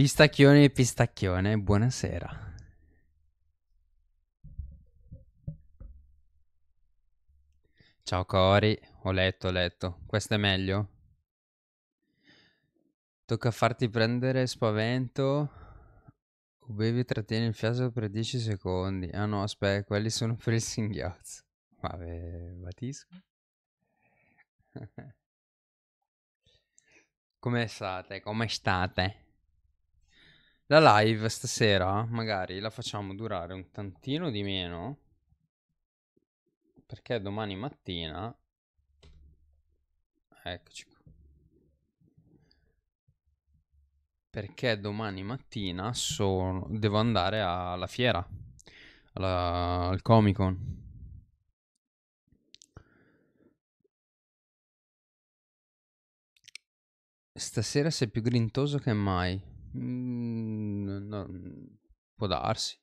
Pistacchione e pistacchione, buonasera. Ciao Cori, ho letto, ho letto. Questo è meglio? Tocca farti prendere spavento. Bevi e trattieni il fiasco per 10 secondi. Ah no, aspetta, quelli sono per il singhiozzo. Vabbè, batisco. Come state? Come state? La live stasera magari la facciamo durare un tantino di meno perché domani mattina eccoci qua. Perché domani mattina sono, devo andare alla fiera, alla, al Comic Con. Stasera sei più grintoso che mai. Mm, no, mm, può darsi.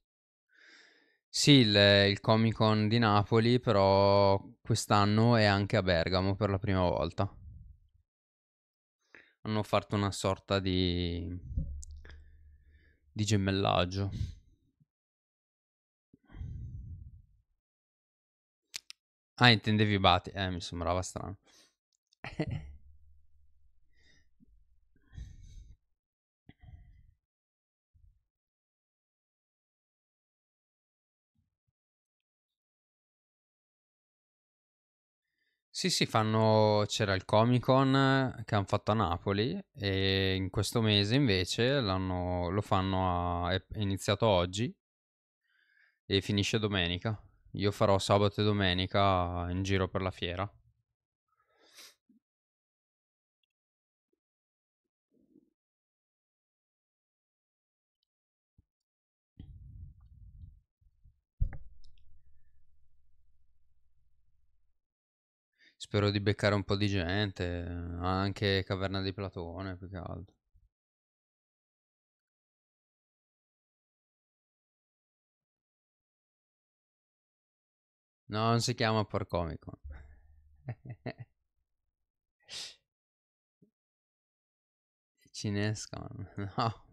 Sì, il, il Comic Con di Napoli, però quest'anno è anche a Bergamo per la prima volta. Hanno fatto una sorta di, di gemellaggio. Ah, intendevi Bati? Eh, mi sembrava strano. Sì, sì, fanno... c'era il Comic Con eh, che hanno fatto a Napoli e in questo mese invece lo fanno a... è iniziato oggi e finisce domenica. Io farò sabato e domenica in giro per la fiera. Spero di beccare un po' di gente, anche Caverna di Platone più che altro. No, non si chiama Porcomico. Cinescon, no.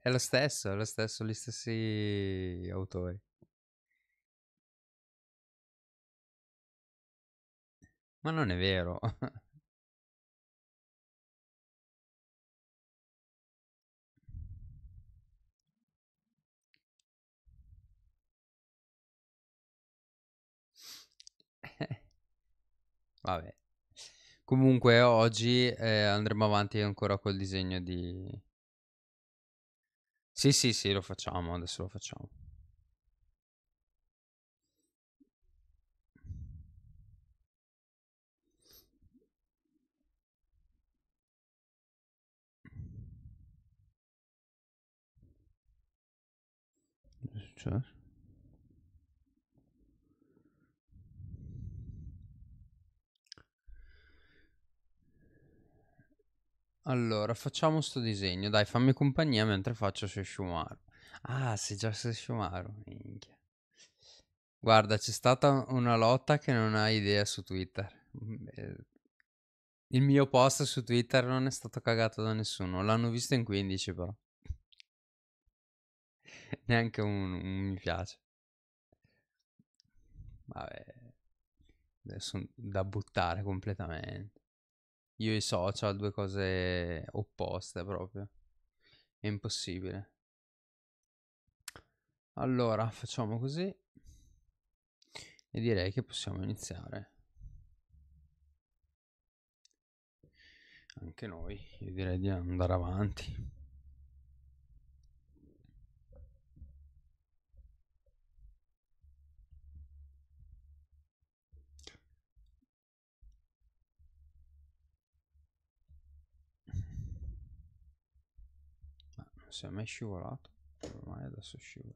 È lo stesso, è lo stesso, gli stessi autori. Ma non è vero. Vabbè. Comunque oggi eh, andremo avanti ancora col disegno di... Sì, sì, sì, lo facciamo, adesso lo facciamo. açıyorlar? Cioè? Allora, facciamo sto disegno. Dai, fammi compagnia mentre faccio Seshumaru. Ah, sei già Seshumaru. Minchia. Guarda, c'è stata una lotta che non hai idea su Twitter. Eh, il mio post su Twitter non è stato cagato da nessuno. L'hanno visto in 15 però. neanche un, un, mi piace. Vabbè, adesso da buttare completamente. Io e i social, due cose opposte proprio. È impossibile. Allora, facciamo così. E direi che possiamo iniziare. Anche noi, io direi di andare avanti. se è mai scivolato ormai adesso scivola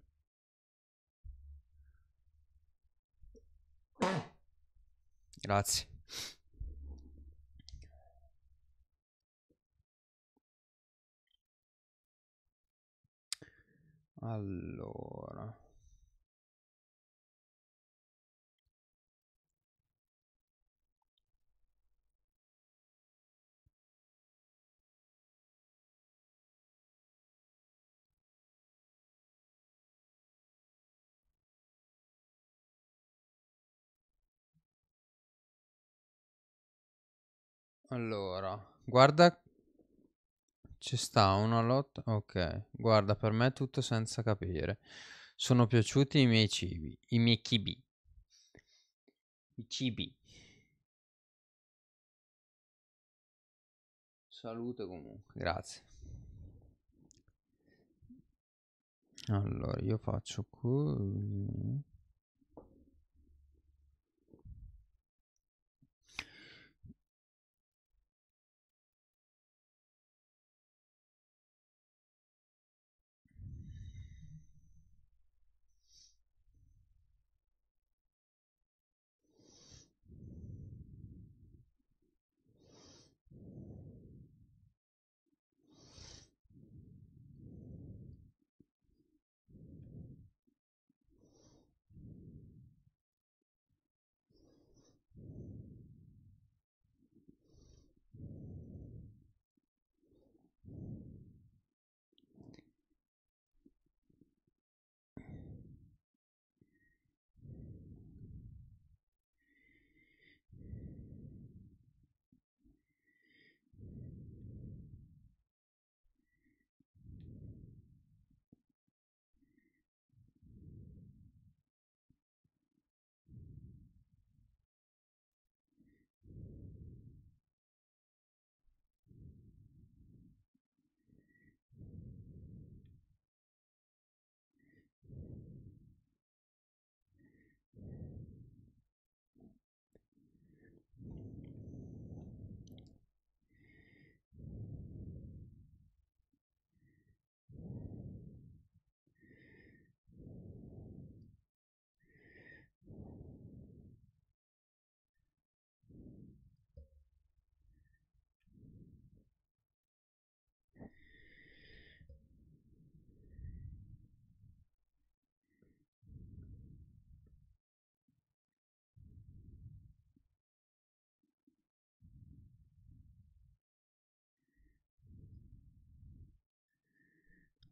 grazie allora Allora, guarda, ci sta una lotta. Ok, guarda, per me è tutto senza capire. Sono piaciuti i miei cibi, i miei chibi. I cibi. Salute comunque, grazie. Allora, io faccio così.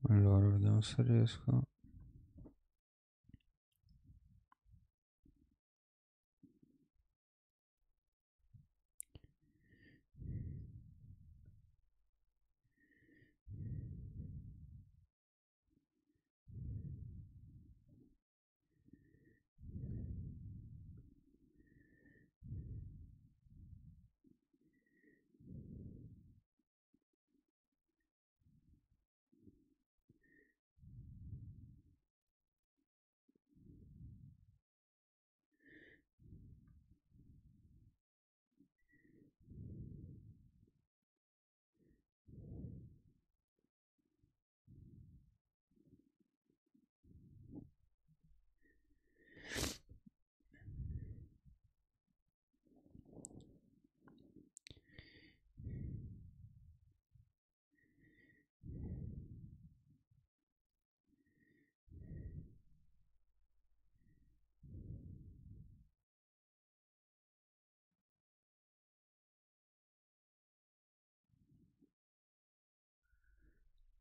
allora vediamo se riesco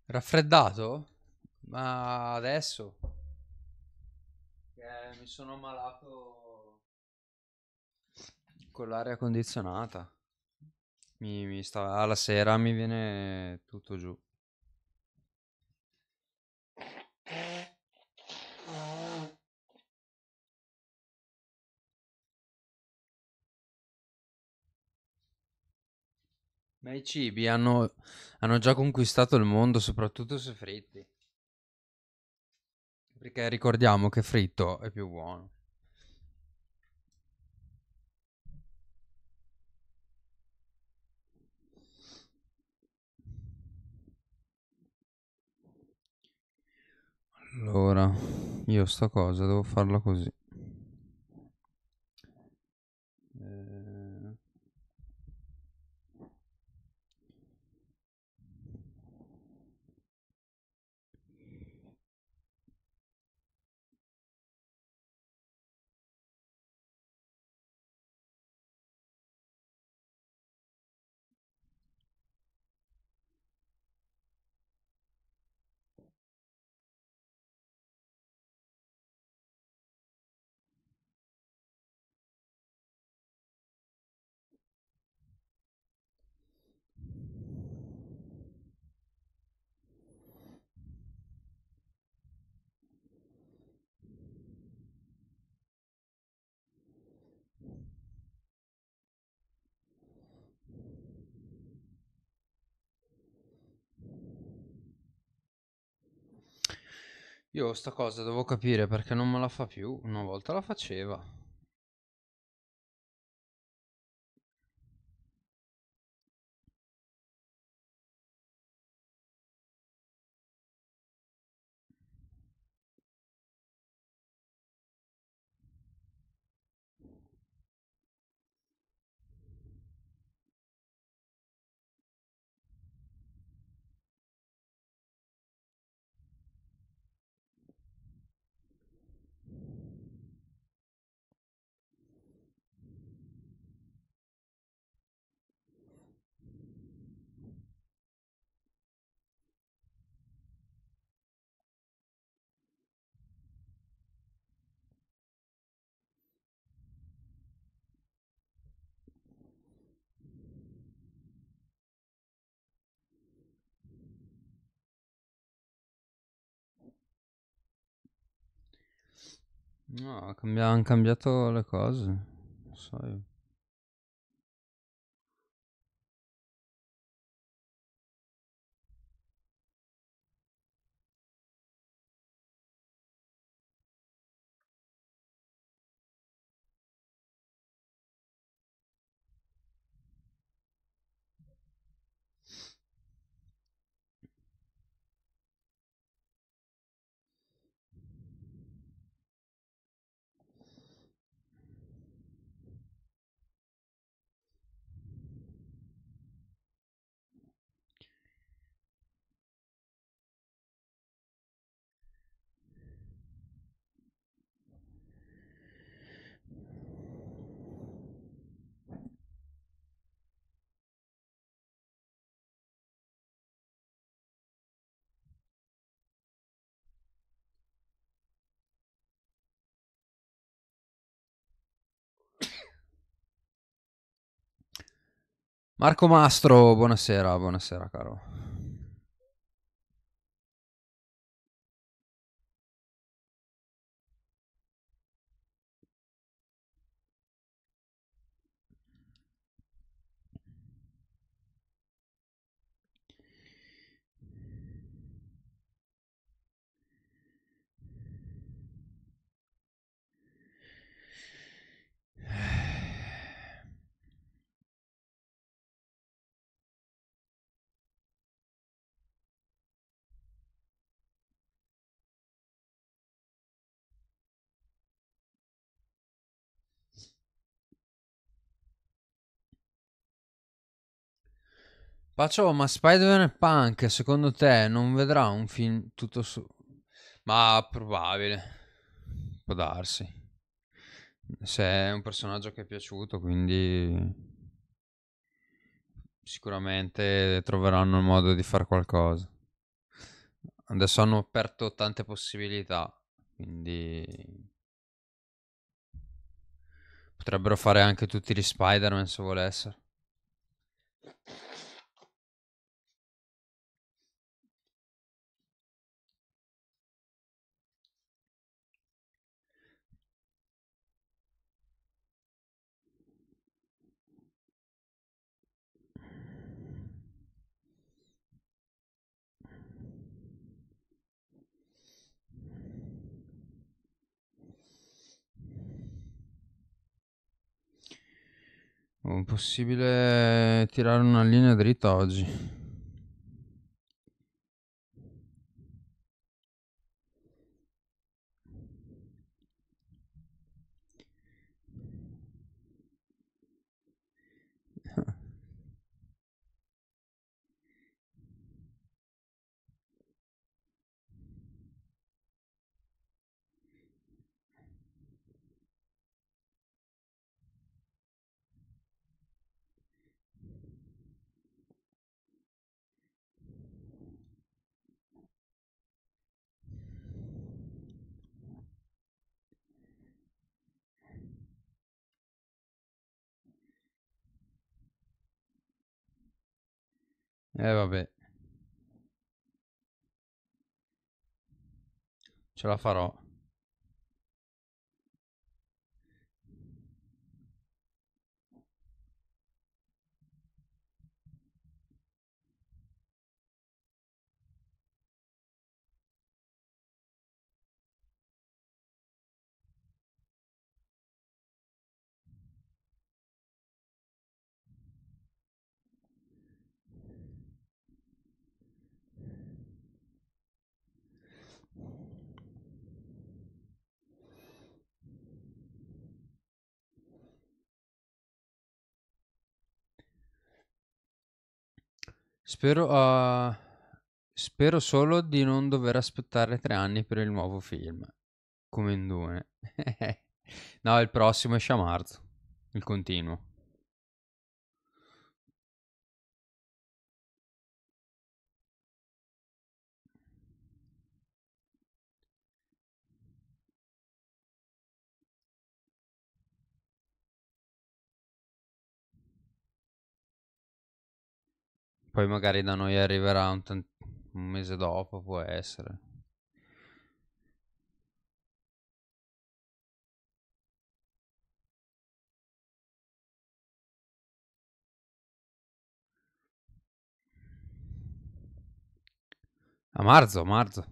Raffreddato? Ma adesso? Eh, mi sono malato con l'aria condizionata. Mi, mi sta alla sera mi viene tutto giù. Ma i cibi hanno, hanno già conquistato il mondo, soprattutto se fritti. Perché ricordiamo che fritto è più buono. Allora, io sta cosa devo farla così. Io sta cosa devo capire perché non me la fa più. Una volta la faceva. No, cambi- hanno cambiato le cose. So io. Marco Mastro, buonasera, buonasera caro. Faccio, ma Spider-Man Punk secondo te non vedrà un film tutto su... Ma probabile, può darsi. Se è un personaggio che è piaciuto, quindi sicuramente troveranno il modo di fare qualcosa. Adesso hanno aperto tante possibilità, quindi potrebbero fare anche tutti gli Spider-Man se volessero. possibile tirare una linea dritta oggi. Eh vabbè. Ce la farò. Spero, uhm, spero solo di non dover aspettare tre anni per il nuovo film, come in Dune. No, il prossimo è a il continuo. Poi magari da noi arriverà un, un mese dopo, può essere. A marzo, a marzo.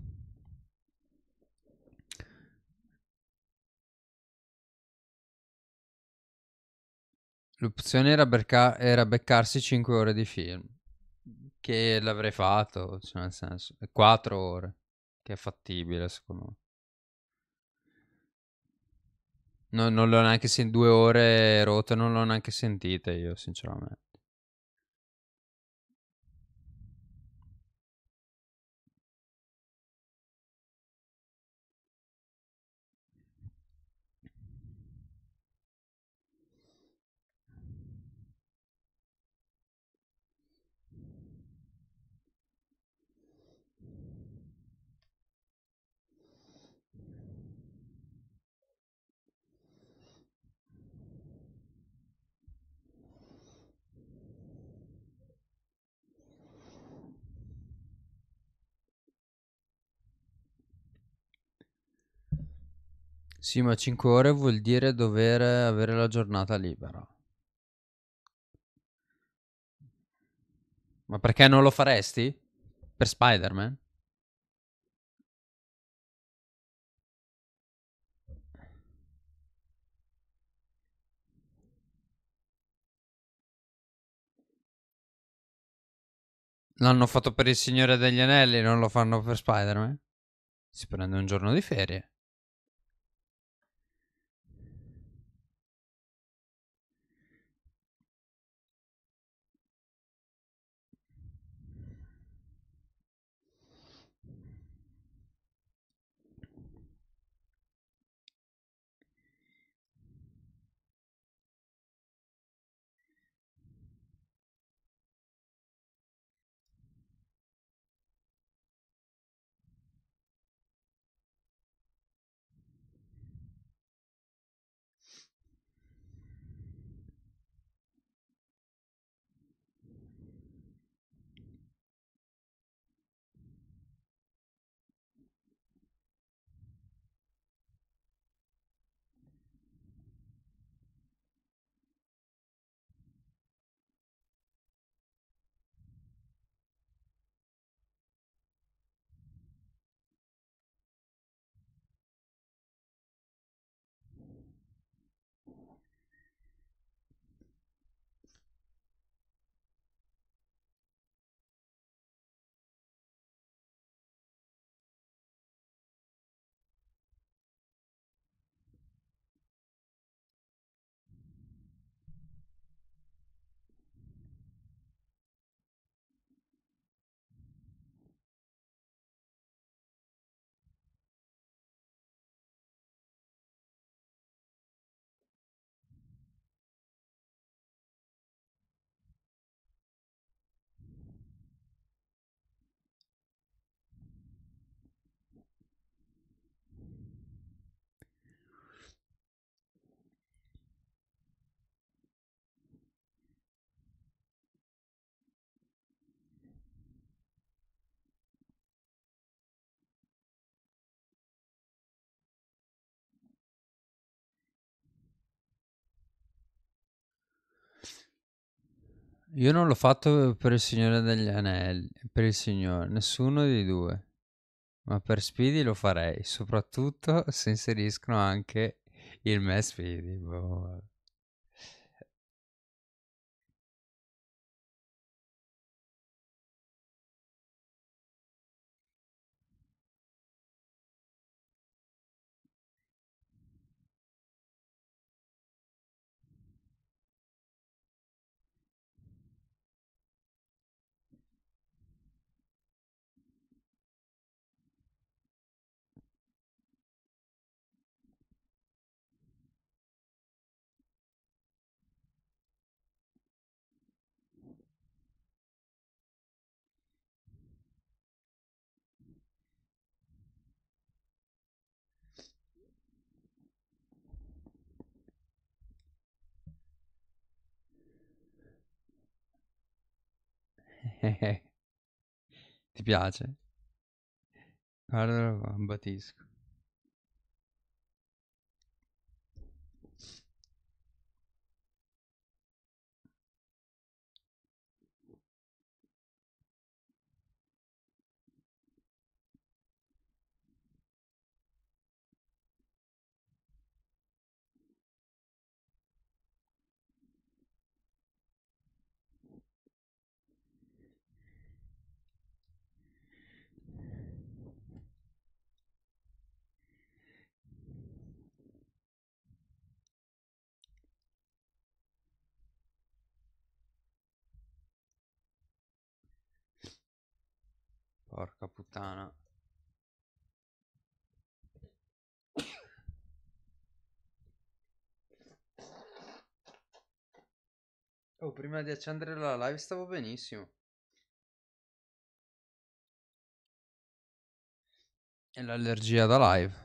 L'opzione era, becca era beccarsi 5 ore di film. Che l'avrei fatto, cioè nel senso, 4 ore, che è fattibile secondo me. No, non l'ho neanche sentito, 2 ore rotte non l'ho neanche sentita io sinceramente. Sì, ma 5 ore vuol dire dover avere la giornata libera. Ma perché non lo faresti? Per Spider-Man? L'hanno fatto per il Signore degli Anelli, non lo fanno per Spider-Man? Si prende un giorno di ferie. Io non l'ho fatto per il Signore degli Anelli, per il Signore, nessuno dei due. Ma per Speedy lo farei, soprattutto se inseriscono anche il me Speedy. Boh. Ti piace? Guardalo qua, Porca puttana. Oh, prima di accendere la live stavo benissimo. E l'allergia da live.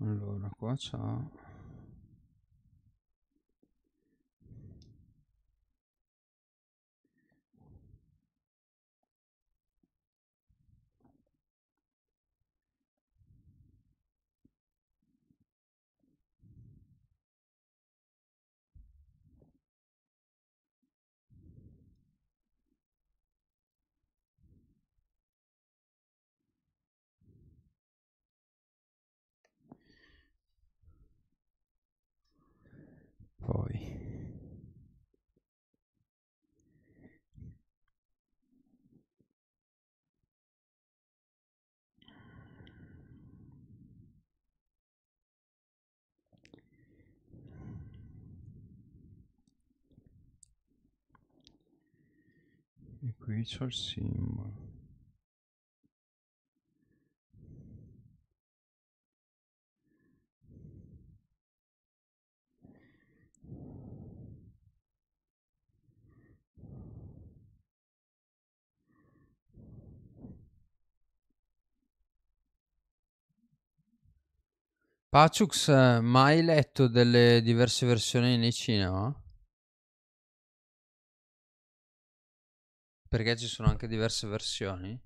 allora qua c'ha virtual symbol Pacux, mai letto delle diverse versioni nei cinema? Perché ci sono anche diverse versioni?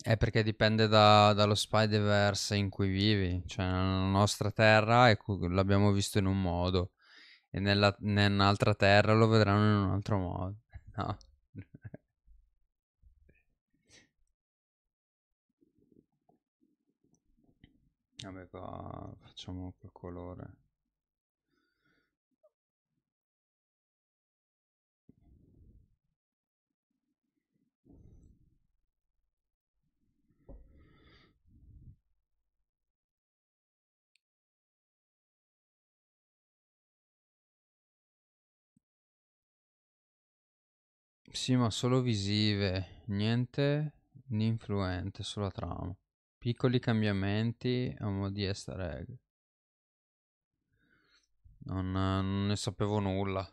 È perché dipende da, dallo Spider-Verse in cui vivi, cioè nella nostra terra e ecco, l'abbiamo visto in un modo e nella, nell'altra terra lo vedranno in un altro modo. No. Vabbè qua facciamo quel colore. Sì, ma solo visive, niente di influente sulla trama. Piccoli cambiamenti a mo' di easter egg. Non, non ne sapevo nulla.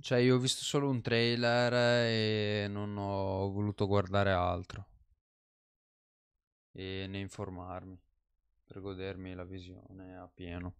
Cioè, io ho visto solo un trailer e non ho voluto guardare altro e ne informarmi per godermi la visione a pieno.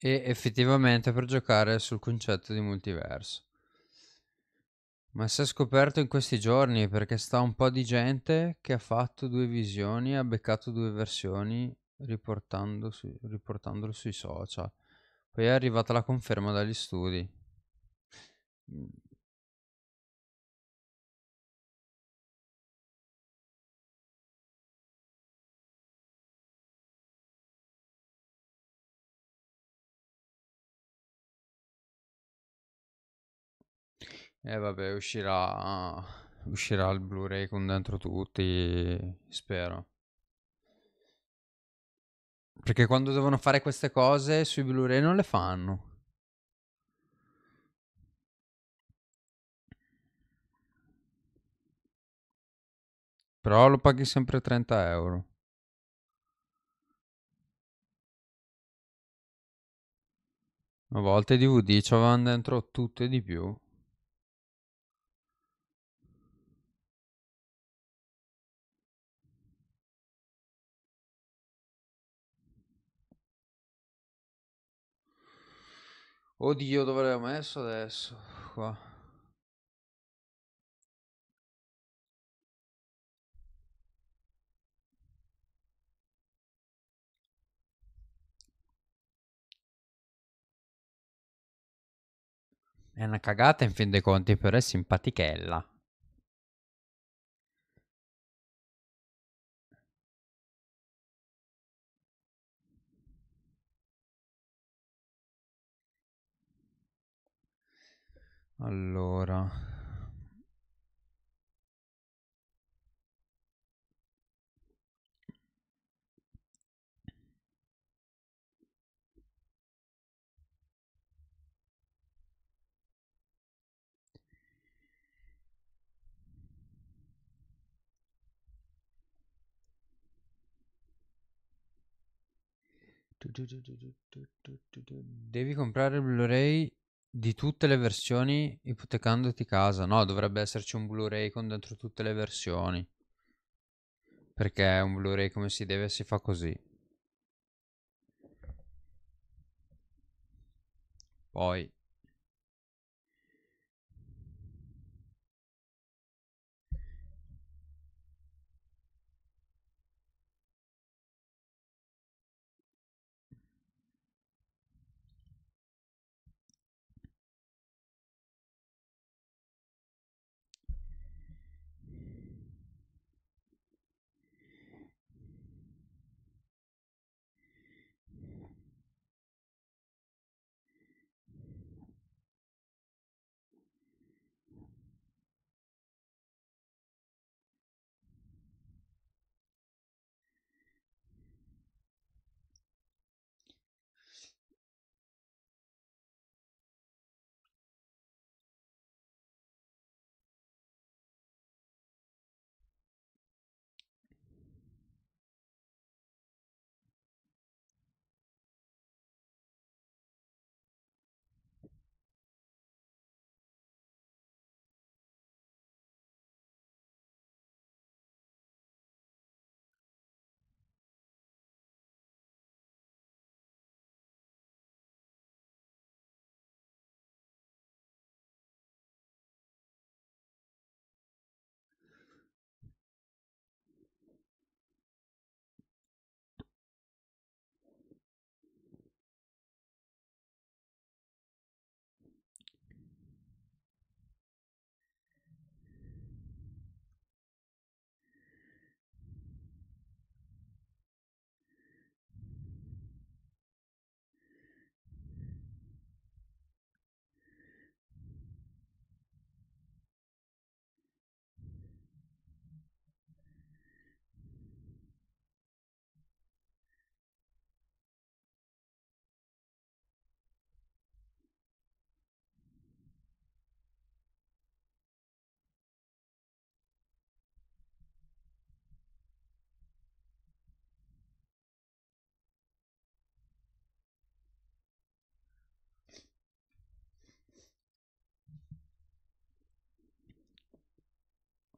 e effettivamente per giocare sul concetto di multiverso. Ma si è scoperto in questi giorni perché sta un po' di gente che ha fatto due visioni, ha beccato due versioni riportando su, riportandolo sui social. Poi è arrivata la conferma dagli studi. E eh vabbè, uscirà, uscirà il Blu-ray con dentro tutti, spero. Perché quando devono fare queste cose sui Blu-ray non le fanno. Però lo paghi sempre 30 euro. A volte i DVD ci avevano dentro tutto e di più. Oddio, dove l'avevo messo adesso? Qua. È una cagata in fin dei conti, però è simpatichella. Allora. Devi comprare il Blu-ray di tutte le versioni ipotecandoti casa. No, dovrebbe esserci un Blu-ray con dentro tutte le versioni. Perché un Blu-ray come si deve si fa così. Poi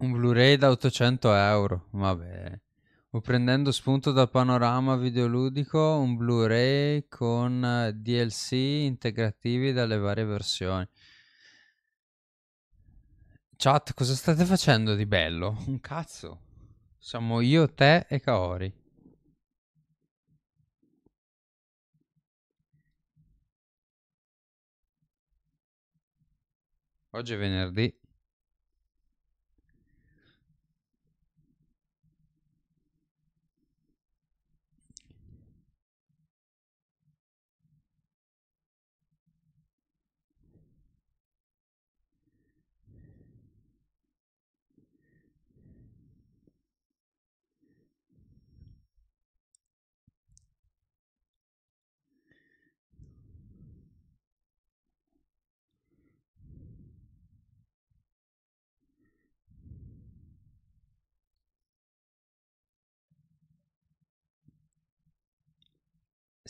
Un Blu-ray da 800 euro, vabbè. O prendendo spunto dal panorama videoludico, un Blu-ray con eh, DLC integrativi dalle varie versioni. Chat, cosa state facendo di bello? Un cazzo. Siamo io, te e Kaori. Oggi è venerdì.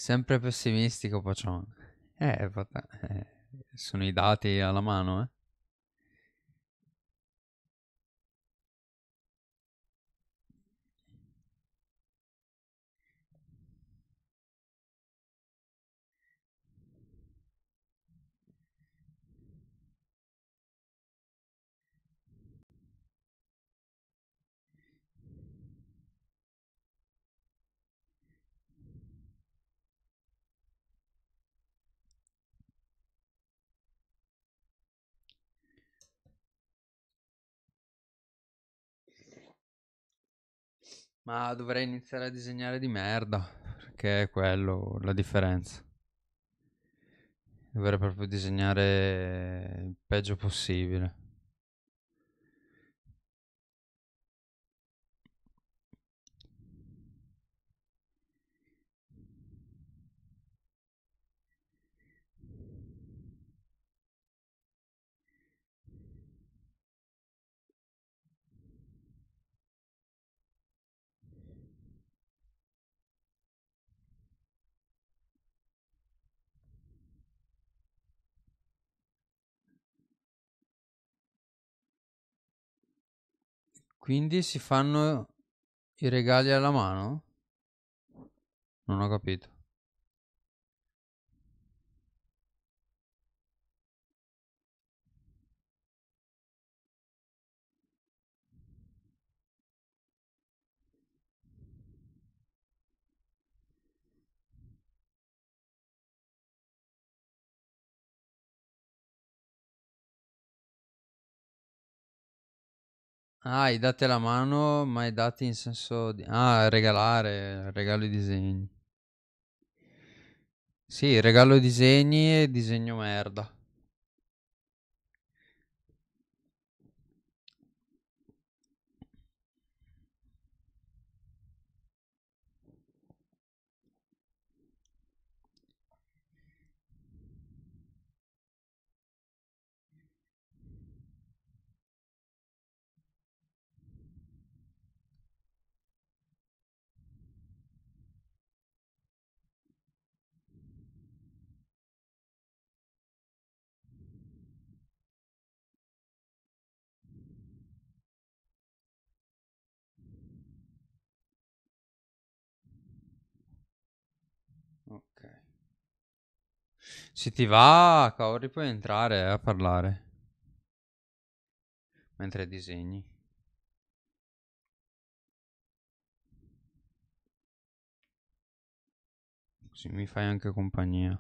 Sempre pessimistico, Pocion. Eh, eh, sono i dati alla mano, eh. Ma dovrei iniziare a disegnare di merda, perché è quello la differenza. Dovrei proprio disegnare il peggio possibile. Quindi si fanno i regali alla mano? Non ho capito. Ah, hai date la mano, ma i dati in senso di... Ah, regalare, regalo i disegni. Sì, regalo i disegni e disegno merda. Se ti va, Kaori, puoi entrare eh, a parlare. Mentre disegni. Così mi fai anche compagnia.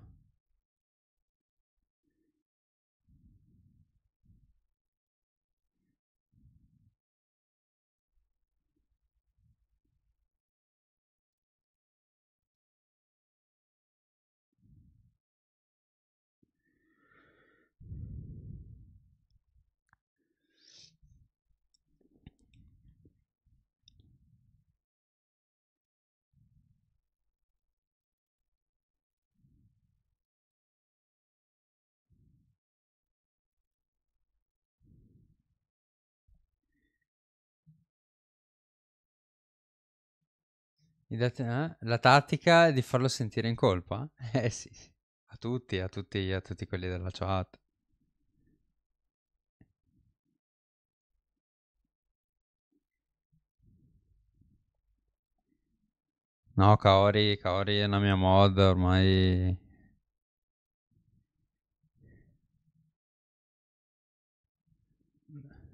Eh? La tattica è di farlo sentire in colpa? Eh sì, sì. A, tutti, a tutti, a tutti quelli della chat. No, Kaori, Kaori è una mia mod ormai.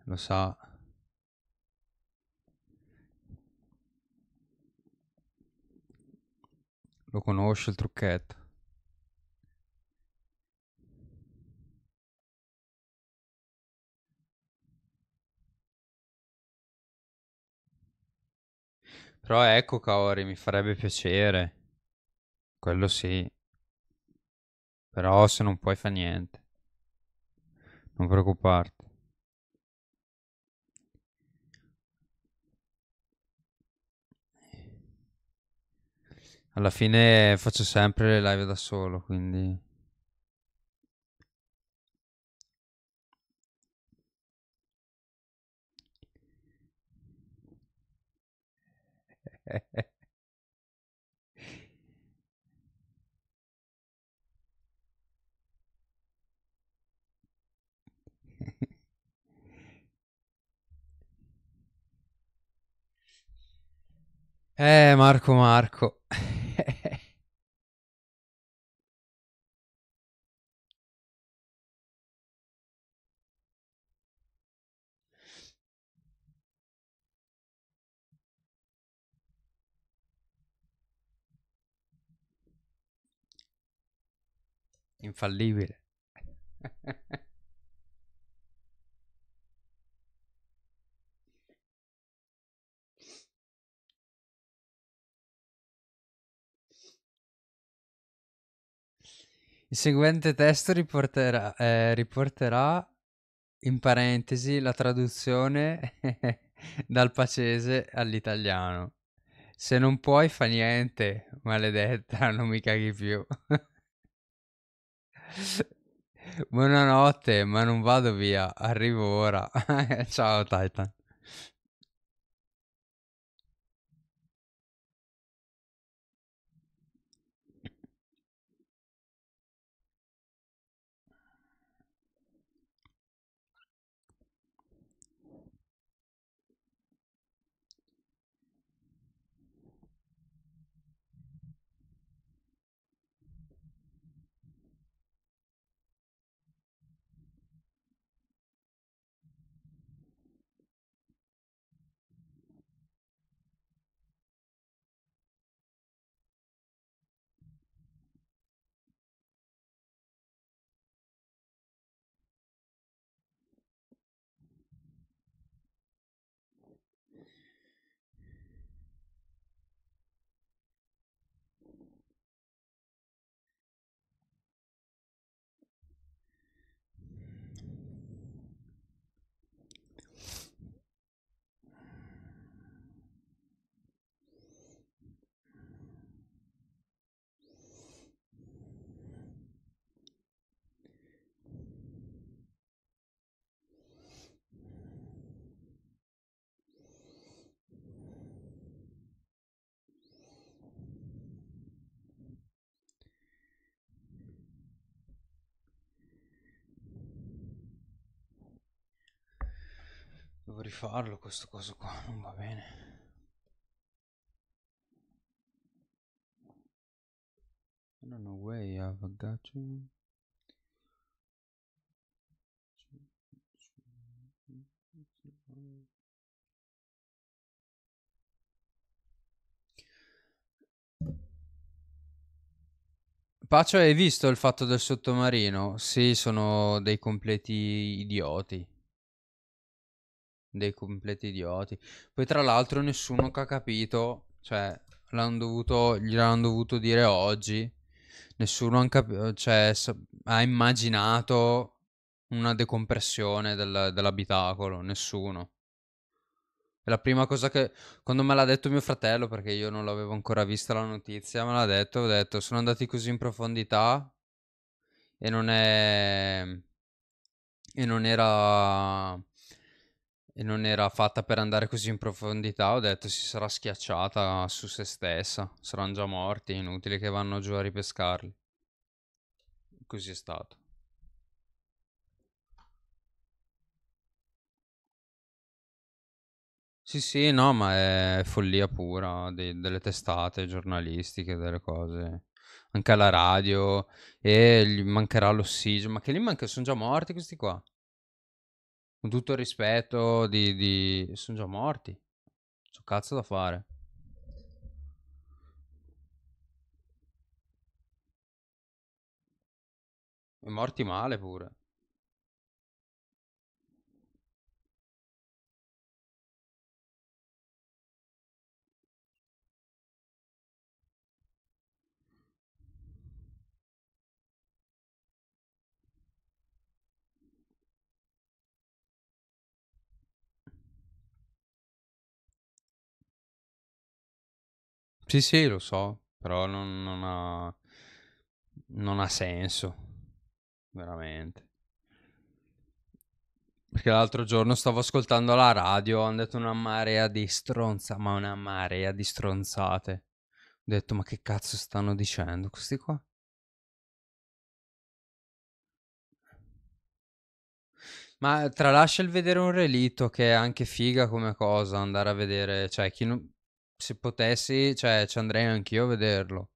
Lo sa. Lo conosce il trucchetto. Però ecco Kaori, mi farebbe piacere. Quello sì. Però se non puoi fa niente. Non preoccuparti. Alla fine faccio sempre le live da solo, quindi... Eh, Marco, Marco. Infallibile. Il seguente testo riporterà, eh, riporterà in parentesi la traduzione dal pacese all'italiano. Se non puoi fa niente, maledetta, non mi caghi più. Buonanotte, ma non vado via, arrivo ora. Ciao Titan. rifarlo questo coso qua, non va bene. I don't know where I have got you. Pacio, hai visto il fatto del sottomarino? Sì, sono dei completi idioti dei completi idioti. Poi tra l'altro nessuno che ha capito, cioè l'hanno dovuto, gliel'hanno dovuto dire oggi, nessuno ha, cap- cioè, ha immaginato una decompressione del, dell'abitacolo, nessuno. È la prima cosa che, quando me l'ha detto mio fratello, perché io non l'avevo ancora vista la notizia, me l'ha detto, ho detto, sono andati così in profondità e non è... E non era e non era fatta per andare così in profondità, ho detto si sarà schiacciata su se stessa, saranno già morti, inutile che vanno giù a ripescarli. Così è stato. Sì, sì, no, ma è follia pura dei, delle testate giornalistiche, delle cose. Anche alla radio, e gli mancherà l'ossigeno, ma che lì manca, sono già morti questi qua con tutto il rispetto di, di... sono già morti c'ho cazzo da fare e morti male pure Sì, sì, lo so, però non, non ha, non ha senso, veramente. Perché l'altro giorno stavo ascoltando la radio, hanno detto una marea di stronza, ma una marea di stronzate. Ho detto, ma che cazzo stanno dicendo questi qua? Ma tralascia il vedere un relitto che è anche figa come cosa, andare a vedere, cioè chi non, se potessi, cioè ci andrei anch'io a vederlo.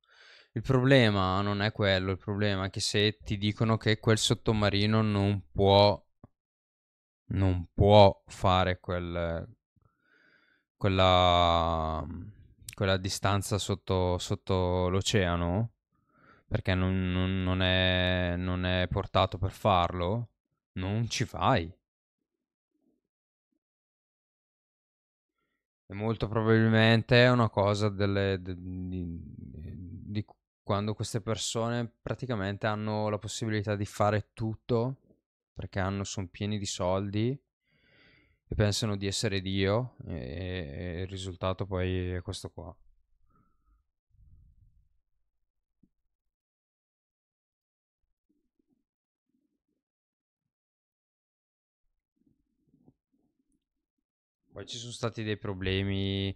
Il problema non è quello, il problema è che se ti dicono che quel sottomarino non può, non può fare quel, quella, quella distanza sotto, sotto l'oceano, perché non, non, non, è, non è portato per farlo, non ci vai. molto probabilmente è una cosa delle, de, di, di quando queste persone praticamente hanno la possibilità di fare tutto perché hanno, sono pieni di soldi e pensano di essere Dio e, e il risultato poi è questo qua. Poi ci sono stati dei problemi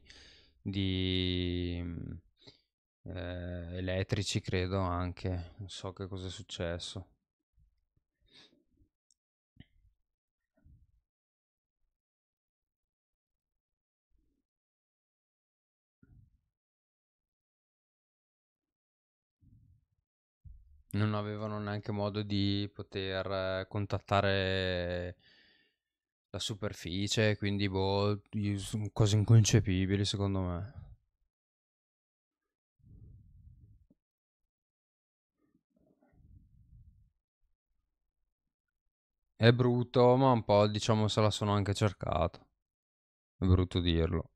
di eh, elettrici, credo anche. Non so che cosa è successo. Non avevano neanche modo di poter eh, contattare la superficie, quindi boh, sono cose inconcepibili secondo me. È brutto, ma un po' diciamo se la sono anche cercato. È brutto dirlo.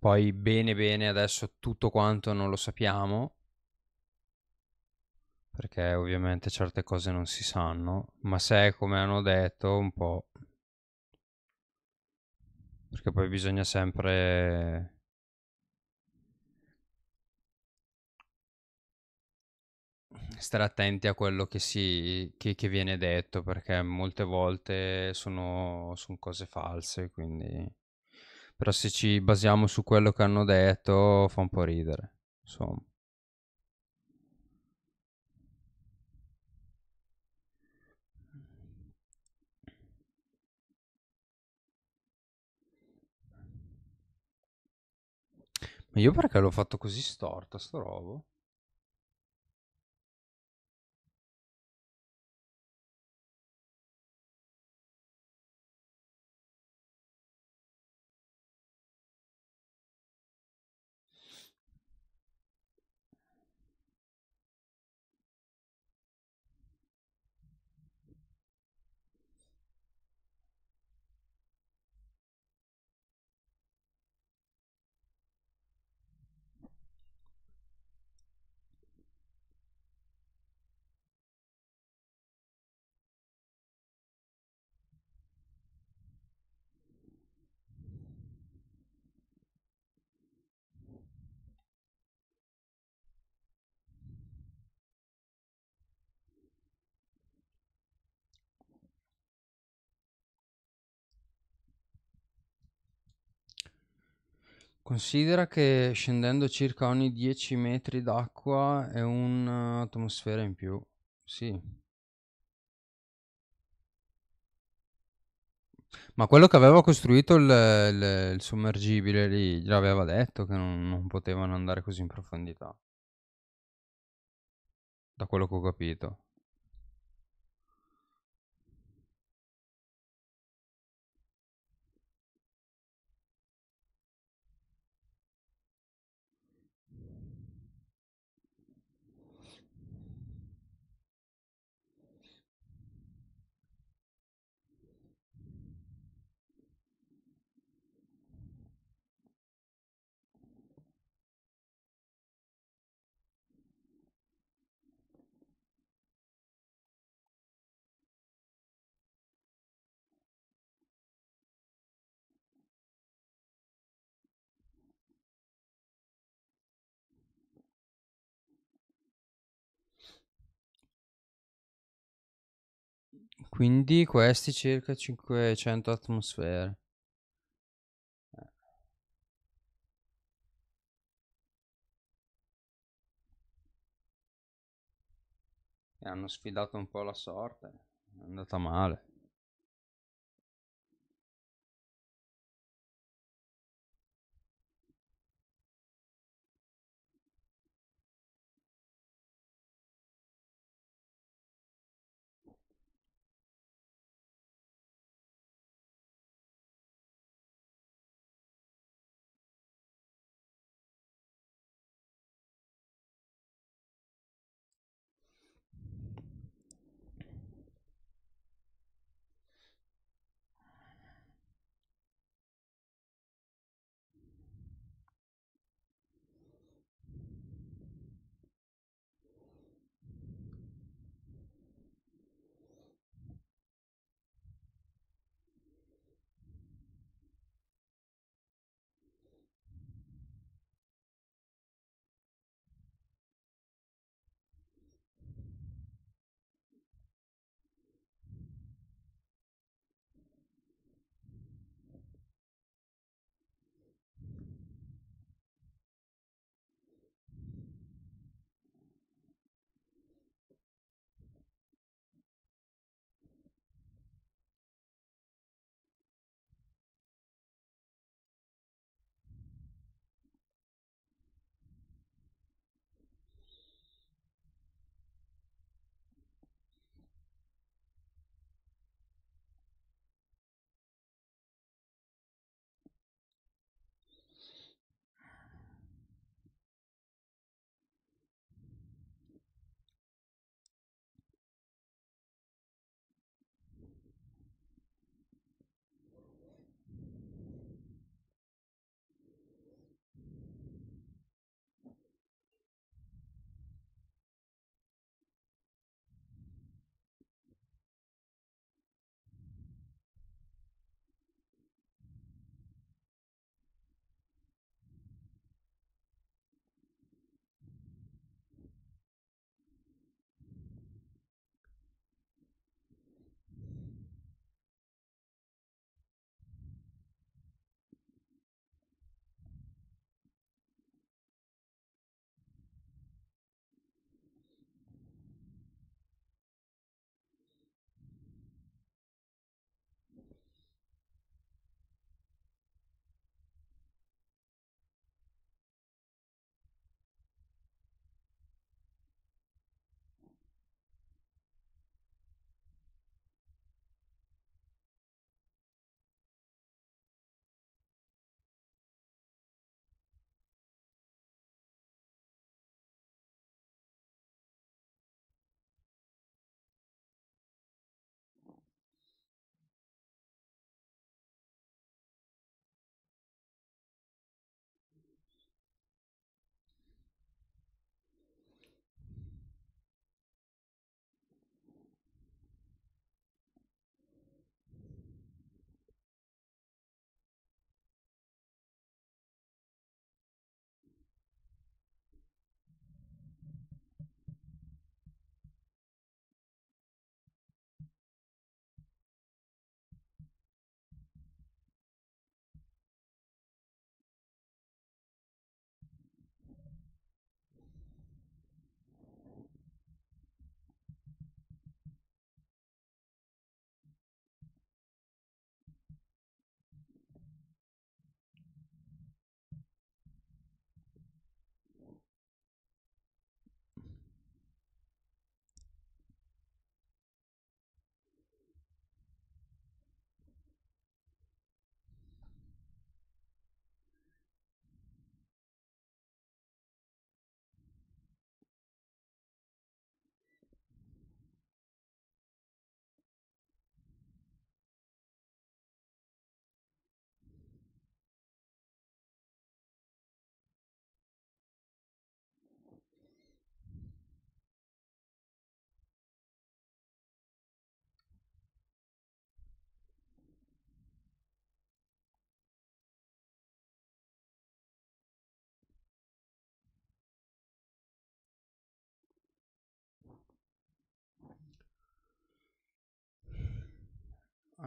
Poi bene bene adesso tutto quanto non lo sappiamo, perché ovviamente certe cose non si sanno, ma se è come hanno detto un po'... Perché poi bisogna sempre... stare attenti a quello che, si, che, che viene detto, perché molte volte sono, sono cose false, quindi... Però se ci basiamo su quello che hanno detto fa un po' ridere, insomma. Io perché l'ho fatto così storta, sto robo? Considera che scendendo circa ogni 10 metri d'acqua è un'atmosfera in più. Sì. Ma quello che aveva costruito il, il- il sommergibile lì, gliel'aveva detto che non, non potevano andare così in profondità, da quello che ho capito. Quindi questi circa 500 atmosfere. Eh. E hanno sfidato un po' la sorte, è andata male.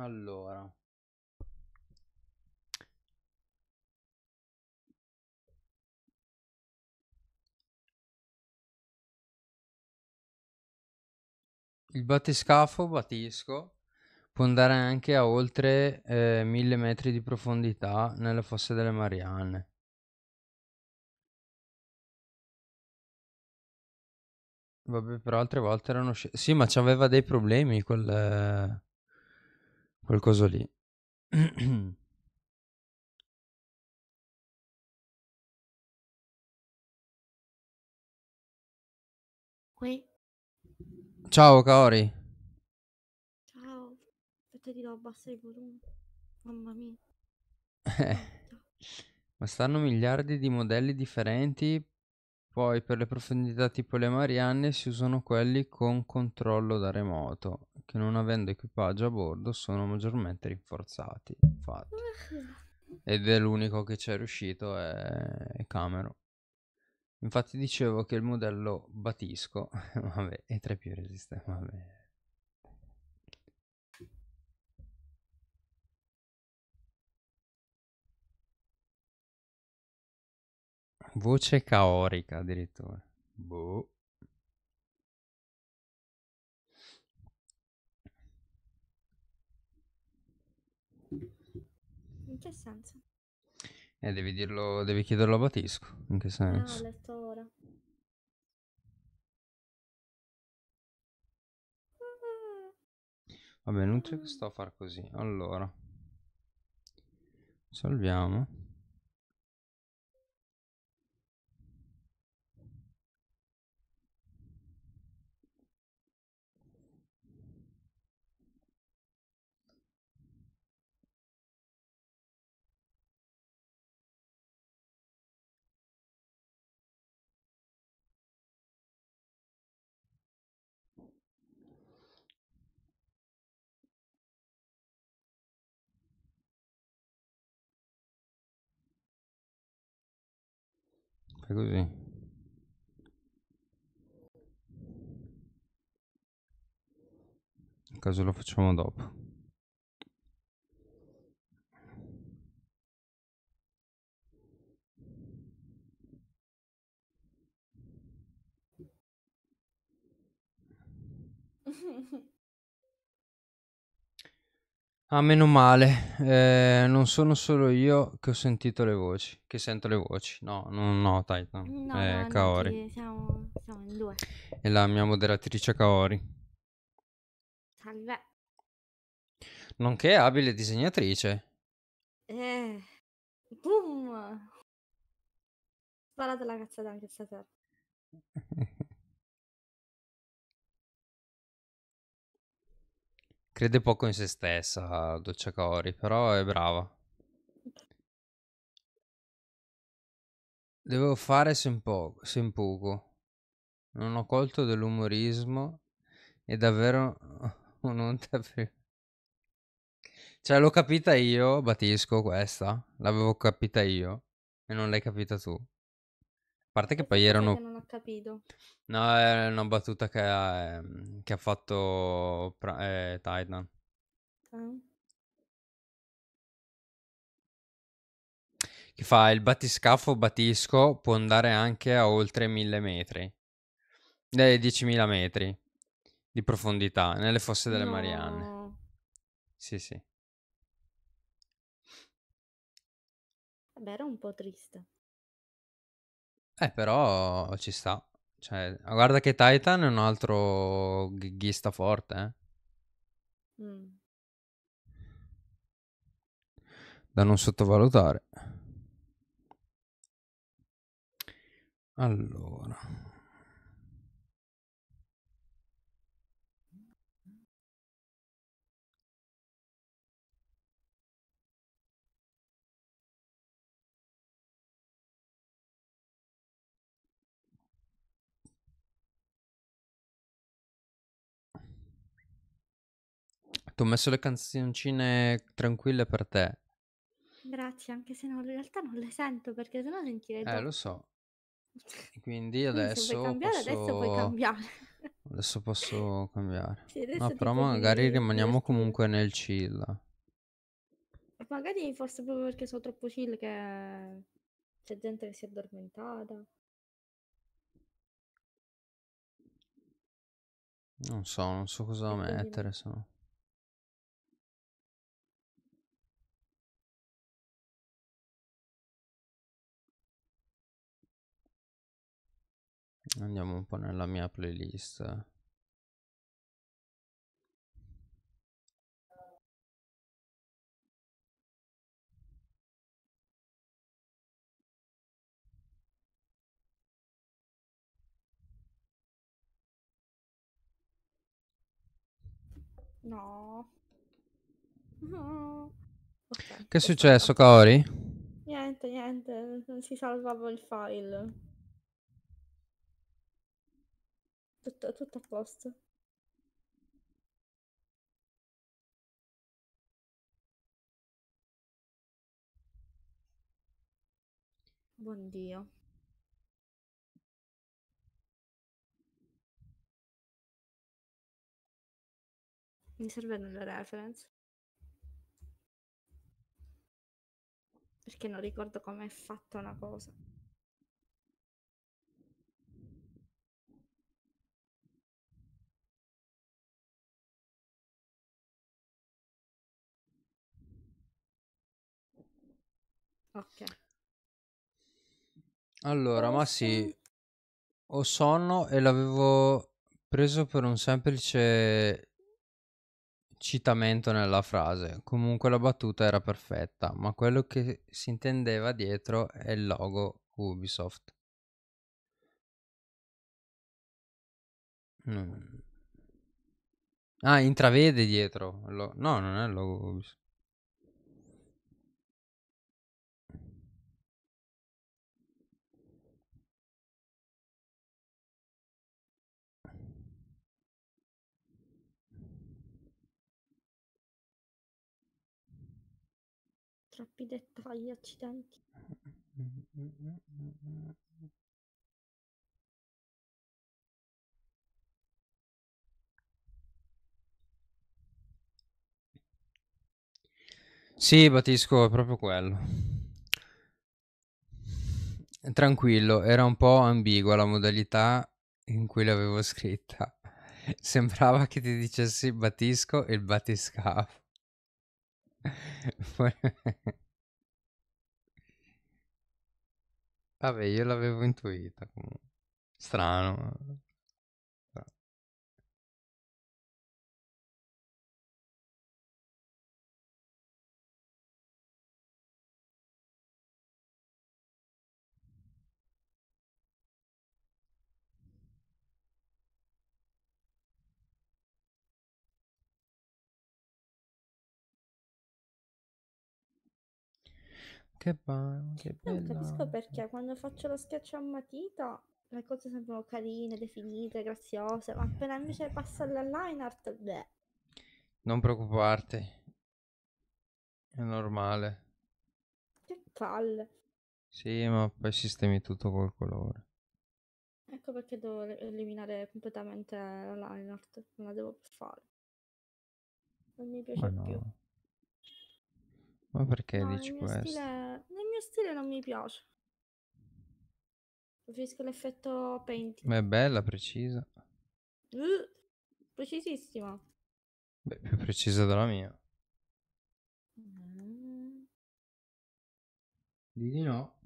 Allora. Il battiscafo, batisco, può andare anche a oltre eh, mille metri di profondità nelle fosse delle Marianne. Vabbè, però altre volte erano... Sì, ma c'aveva dei problemi col. Eh quel lì. Qui. Ciao Kaori. Ciao. Aspetta di abbassare il volume. Mamma mia. Ma stanno miliardi di modelli differenti poi per le profondità tipo le Marianne si usano quelli con controllo da remoto, che non avendo equipaggio a bordo sono maggiormente rinforzati, infatti. Ed è l'unico che ci è riuscito è Camero. Infatti dicevo che il modello Batisco, vabbè, è tra i più resistenti, vabbè, Voce caorica addirittura. Boh. In che senso? Eh, devi dirlo, devi chiederlo a Batisco. In che ah, senso? No, ho letto ora. Vabbè, non c'è mm. che sto a far così. Allora, salviamo. anche così. In caso lo facciamo dopo. Ah, meno male, eh, non sono solo io che ho sentito le voci, che sento le voci, no, no, no Titan, No, eh, no, no, Kaori, ti- siamo, siamo in due. è la mia moderatrice Kaori, Salve. nonché abile disegnatrice. Eh. Boom! Sparate la cazzata anche stasera. Crede poco in se stessa Dolce Cori, però è brava. Devo fare sempoco, sempoco. Non ho colto dell'umorismo È davvero un'onta per... Cioè l'ho capita io, Batisco, questa. L'avevo capita io e non l'hai capita tu. A parte che poi erano... Che non ho capito. No, è una battuta che ha, ehm, che ha fatto eh, Titan. Okay. Ah. Che fa il battiscafo batisco può andare anche a oltre mille metri. Eh, 10.000 metri di profondità nelle fosse delle no. Marianne. Sì, sì. Vabbè, era un po' triste. Eh, però ci sta. Cioè, guarda che Titan è un altro ghighista forte, eh. Mm. Da non sottovalutare. Allora. Ti ho messo le canzoncine tranquille per te. Grazie, anche se no, in realtà non le sento perché sennò sentirei Eh, lo so. Quindi adesso puoi cambiare, posso... adesso puoi cambiare. Adesso posso cambiare. Sì, no, però magari divertire. rimaniamo comunque nel chill. Magari forse proprio perché sono troppo chill che c'è gente che si è addormentata. Non so, non so cosa Perché- mettere, se no. Andiamo un po' nella mia playlist. No. no. Okay. Che è successo, Kaori? Niente, niente, non si salvava il file. Tutto, tutto a posto. Buon Dio. Mi serve una reference. Perché non ricordo come è fatta una cosa. Ok. Allora, ma sì, ho sonno e l'avevo preso per un semplice citamento nella frase. Comunque la battuta era perfetta, ma quello che si intendeva dietro è il logo Ubisoft. Mm. Ah, intravede dietro. Lo- No, non è il logo Ubisoft. troppi gli accidenti. Sì, Batisco, è proprio quello. Tranquillo, era un po' ambigua la modalità in cui l'avevo scritta. Sembrava che ti dicessi Batisco e il batiscafo. Vabbè, io l'avevo intuita. Strano. Che bello, che bello. Non capisco perché quando faccio lo schiaccio a matita le cose sembrano carine, definite, graziose, ma appena invece passa la line art, beh. Non preoccuparti. È normale. Che palle. Sì, ma poi sistemi tutto col colore. Ecco perché devo eliminare completamente la line art, non la devo più fare. Non mi piace no. più. Ma perché no, dici questo? Stile, nel mio stile non mi piace. Preferisco l'effetto painting. Ma è bella, precisa. Uh, precisissima. Beh, più precisa della mia. Mm. Di no.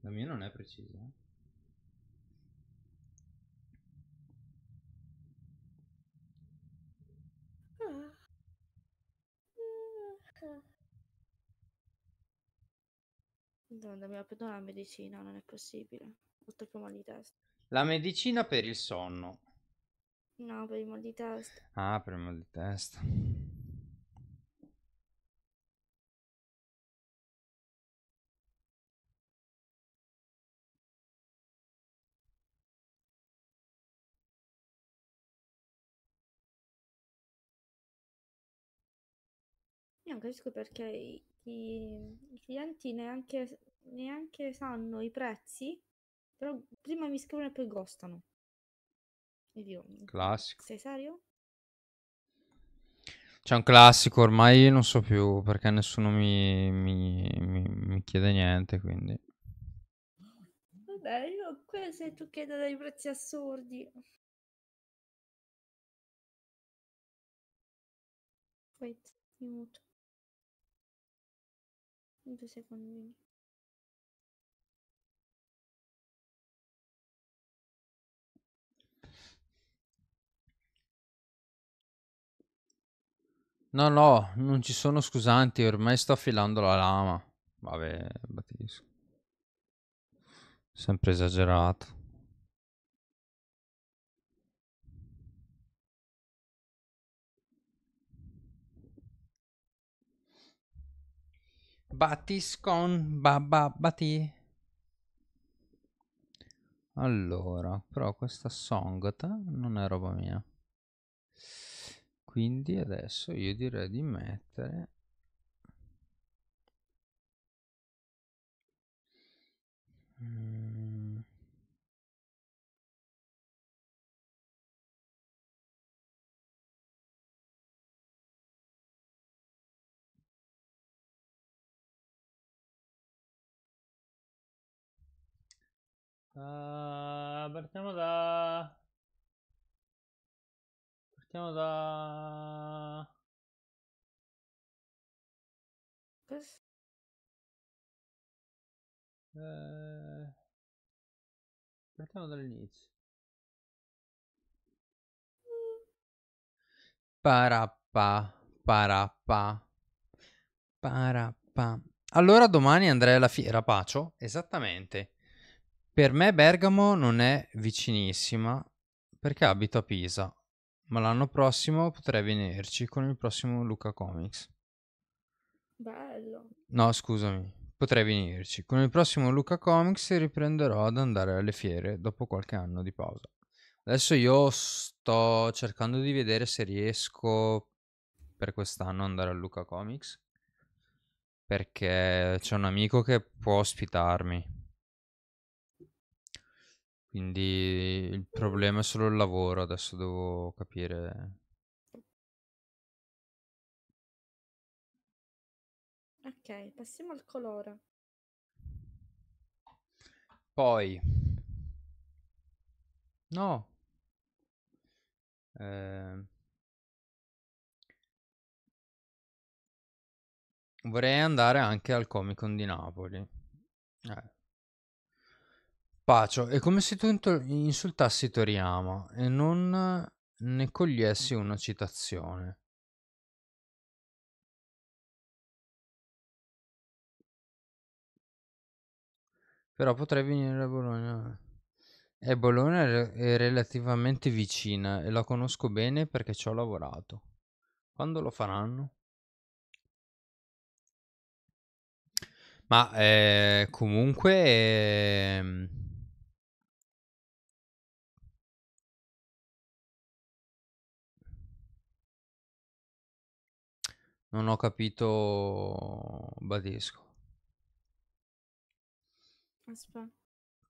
La mia non è precisa. Eh. Ah. Non ecco. mia, però la medicina non è possibile. Ho troppo mal di testa. La medicina per il sonno. No, per il mal di testa. Ah, per il mal di testa. non capisco perché i, i, clienti neanche, neanche sanno i prezzi, però prima mi scrivono e poi gostano. Io, classico. Sei serio? C'è un classico, ormai non so più perché nessuno mi, mi, mi, mi chiede niente, quindi... Vabbè, io quello se tu chiedi dei prezzi assurdi. Wait, mi due secondi No, no, non ci sono scusanti, ormai sto affilando la lama. Vabbè, Battisco. Sempre esagerato. Batiscon, ba, ba, bati. Allora, però questa songata non è roba mia. Quindi adesso io direi di mettere... Mm. Uh, partiamo da... Partiamo da... Eh, partiamo dall'inizio. Parappa, parappa, parappa. Allora domani andrei alla fiera, Pacio? Esattamente. Per me Bergamo non è vicinissima perché abito a Pisa, ma l'anno prossimo potrei venirci con il prossimo Luca Comics. Bello. No, scusami, potrei venirci. Con il prossimo Luca Comics riprenderò ad andare alle fiere dopo qualche anno di pausa. Adesso io sto cercando di vedere se riesco per quest'anno ad andare a Luca Comics perché c'è un amico che può ospitarmi. Quindi il problema è solo il lavoro, adesso devo capire. Ok, passiamo al colore. Poi... No. Eh... Vorrei andare anche al Comic Con di Napoli. Eh. Pacio, è come se tu insultassi Toriyama e non ne cogliessi una citazione. Però potrei venire a Bologna. E Bologna è relativamente vicina e la conosco bene perché ci ho lavorato. Quando lo faranno? Ma eh, comunque... ehm, Non ho capito Badesco. Aspetta.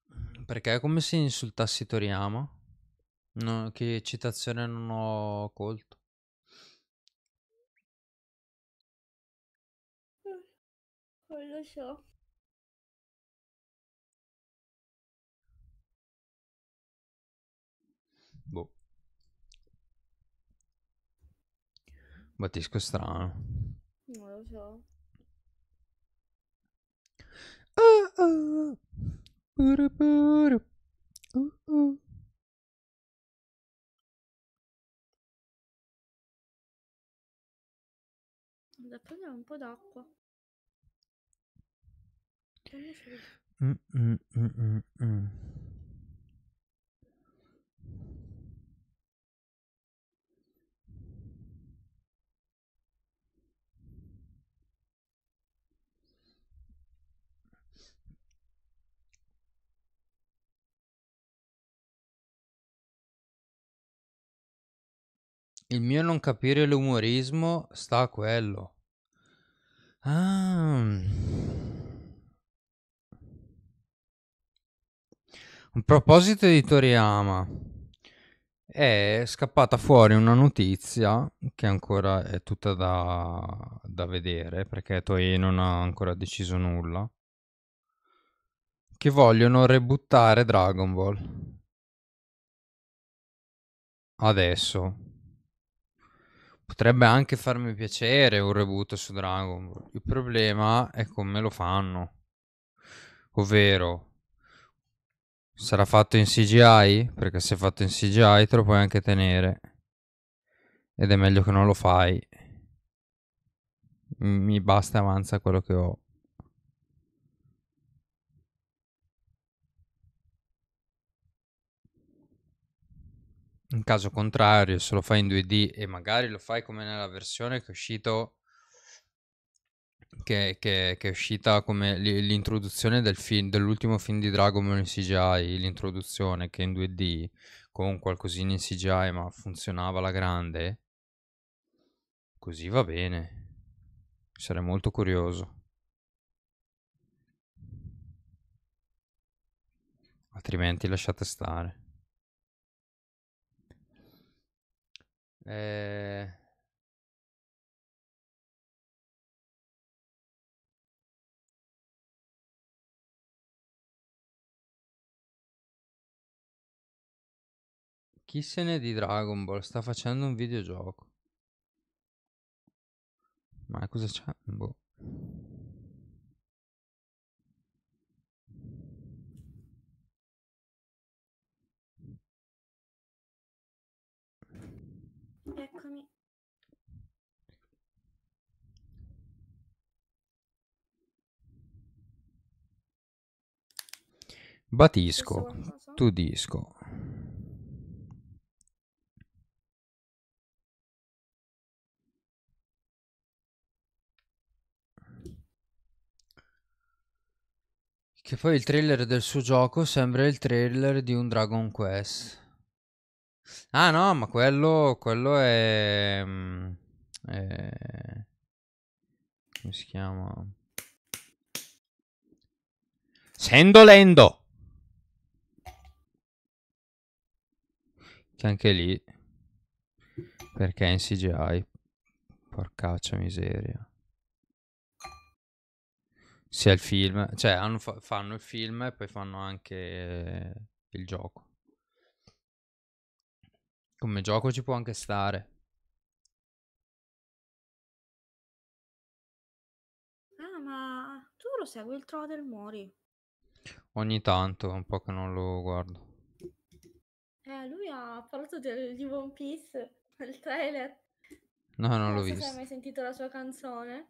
Mhmm, perché è come se insultassi Toriyama. No, che citazione non ho colto. Eh, non lo so. Batisco è strano. Non lo so. Uh, uh. Buru, buru. Uh, da prendere un po' d'acqua. Mm, mm, mm, mm, mm. Il mio non capire l'umorismo sta a quello. Ah. Ehm. A proposito di Toriyama, è scappata fuori una notizia che ancora è tutta da, da vedere perché Toei non ha ancora deciso nulla. Che vogliono rebuttare Dragon Ball. Adesso. Potrebbe anche farmi piacere un reboot su Dragon Ball. Il problema è come lo fanno. Ovvero, sarà fatto in CGI? Perché se è fatto in CGI te lo puoi anche tenere. Ed è meglio che non lo fai. Mi basta e avanza quello che ho. In caso contrario, se lo fai in 2D e magari lo fai come nella versione che è uscito che, che, che è uscita come l'introduzione del film, dell'ultimo film di Dragon Ball in CGI, l'introduzione che è in 2D con qualcosina in CGI ma funzionava la grande, così va bene. Sarei molto curioso. Altrimenti lasciate stare. Eh... Chi se ne è di Dragon Ball sta facendo un videogioco. Ma cosa c'è? Boh. Batisco, tu disco. Che poi il trailer del suo gioco sembra il trailer di un Dragon Quest. Ah no, ma quello, quello è, mm, è... Come si chiama? Sendolendo! Che anche lì, perché in CGI, porcaccia miseria. Sia il film, cioè hanno, fanno il film e poi fanno anche eh, il gioco. Come gioco ci può anche stare. Ah, ma tu lo segui il trono del Mori? Ogni tanto, un po' che non lo guardo. Eh, lui ha parlato del, di One Piece, il trailer. No, non, l'ho so visto. se hai mai sentito la sua canzone.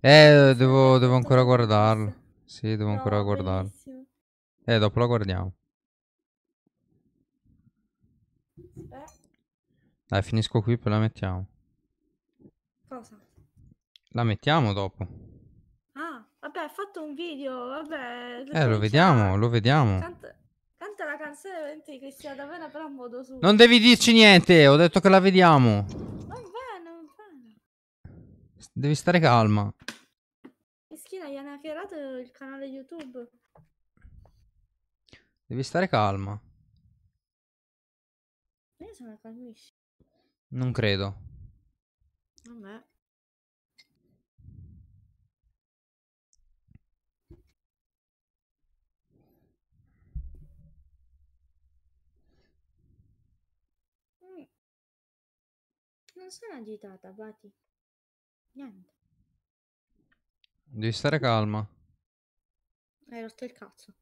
Eh, devo, devo ancora guardarlo. Sì, devo no, ancora guardarlo. Bellissimo. Eh, dopo la guardiamo. Beh. Dai, finisco qui, poi la mettiamo. Cosa? La mettiamo dopo. Ah, vabbè, ha fatto un video, vabbè. Eh, lo vediamo, lo vediamo. Tanto... Canta la canzone veramente di Cristiano D'Avena, però a modo suo. Non devi dirci niente, ho detto che la vediamo. va, non va. Devi stare calma. Mischina, gli hanno hackerato il canale YouTube. Devi stare calma. Io sono calmissimo. Non credo. Vabbè. sono agitata, Vati. Niente. Devi stare calma. Hai rotto il cazzo.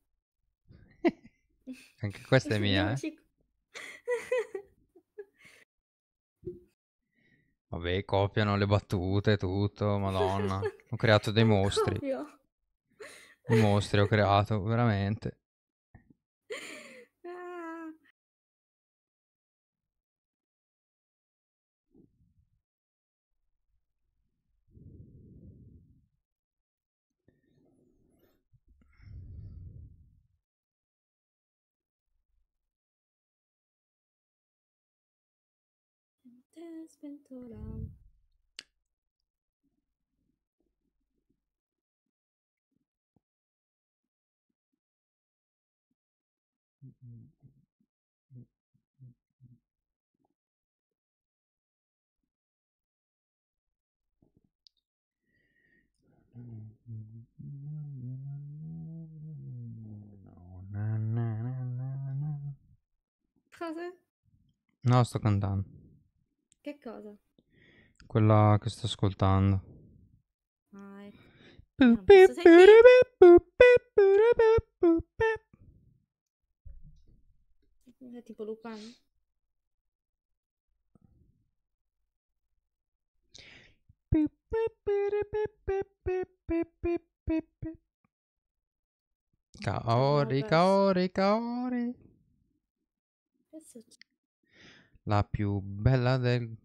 Anche questa è mia, eh. Vabbè, copiano le battute, tutto, madonna. Ho creato dei mostri. Copio. I mostri ho creato, veramente. Desventura. Mm-hmm. Frase? Nu, asta cântam. cosa? Quella che sto ascoltando. Ah, ecco. non non è tipo Lupan. Kaori, Kaori, Kaori. La più bella del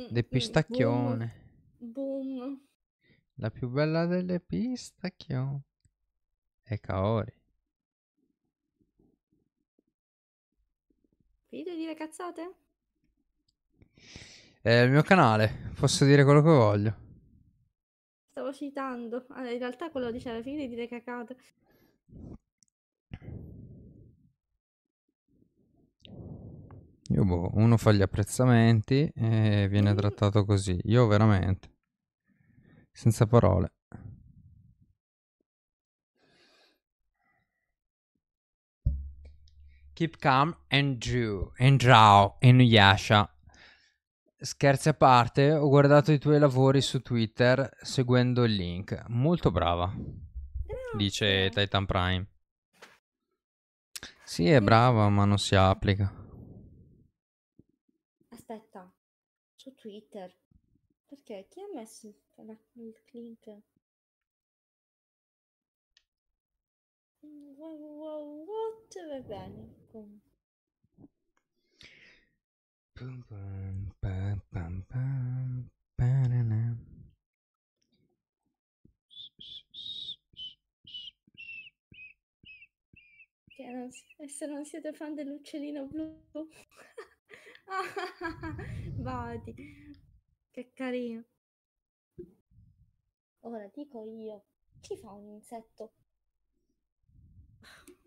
Mm, De mm, pistacchione. Boom. Boom. La più bella delle pistacchione. È Kaori. Finito di dire cazzate? È il mio canale, posso dire quello che voglio. Stavo citando, allora, ah, in realtà quello diceva finito di dire cacate. Io boh, uno fa gli apprezzamenti e viene trattato così. Io veramente, senza parole. Keep calm and Drew, and draw. and Yasha. Scherzi a parte, ho guardato i tuoi lavori su Twitter seguendo il link. Molto brava, dice Titan Prime. Sì, è brava, ma non si applica. su Twitter. Perché? Chi ha messo il, la, il link? Mm, wow, wow, what? Va bene. Comunque. Che non, se non siete fan dell'uccellino blu Vadi. Che carino. Ora dico io, chi fa un insetto?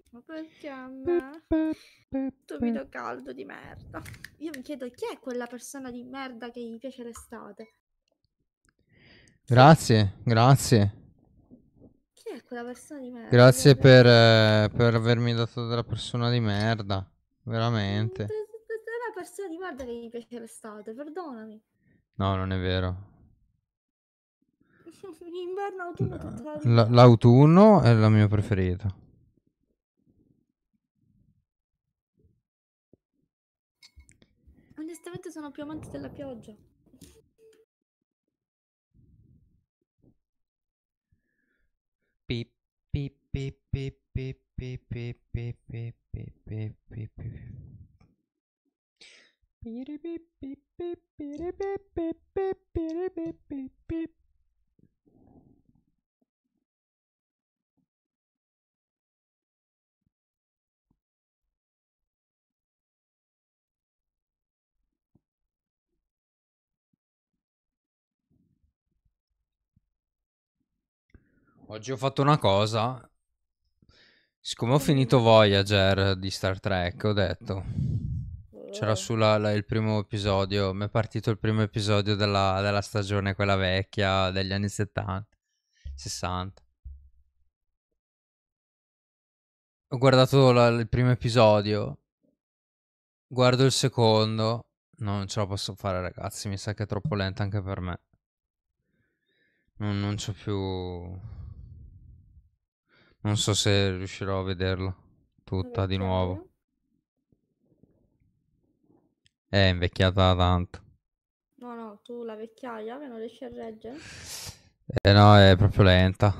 Ma perché a me? Tu mi Stupido caldo di merda. Io mi chiedo chi è quella persona di merda che gli piace l'estate. Grazie, grazie. Chi è quella persona di merda? Grazie per, eh, per avermi dato della persona di merda. Veramente guarda che gli piace l'estate, perdonami. No, non è vero. L'inverno, autunno, tutta la l'autunno è la mia preferita. Onestamente sono più amante della pioggia. Pip, pip, pip, pip, pip, pip, pip, pip, pip, pip. Oggi ho fatto una cosa. Siccome ho finito Voyager di Star Trek, ho detto. C'era ehm. solo il primo episodio, mi è partito il primo episodio della, della stagione, quella vecchia, degli anni 70, 60. Ho guardato la, il primo episodio, guardo il secondo, non ce la posso fare ragazzi, mi sa che è troppo lenta anche per me. Non, non c'ho più... Non so se riuscirò a vederlo tutta di certo. nuovo. È invecchiata tanto. No, no, tu la vecchiaia che non riesci a reggere? Eh no, è proprio lenta.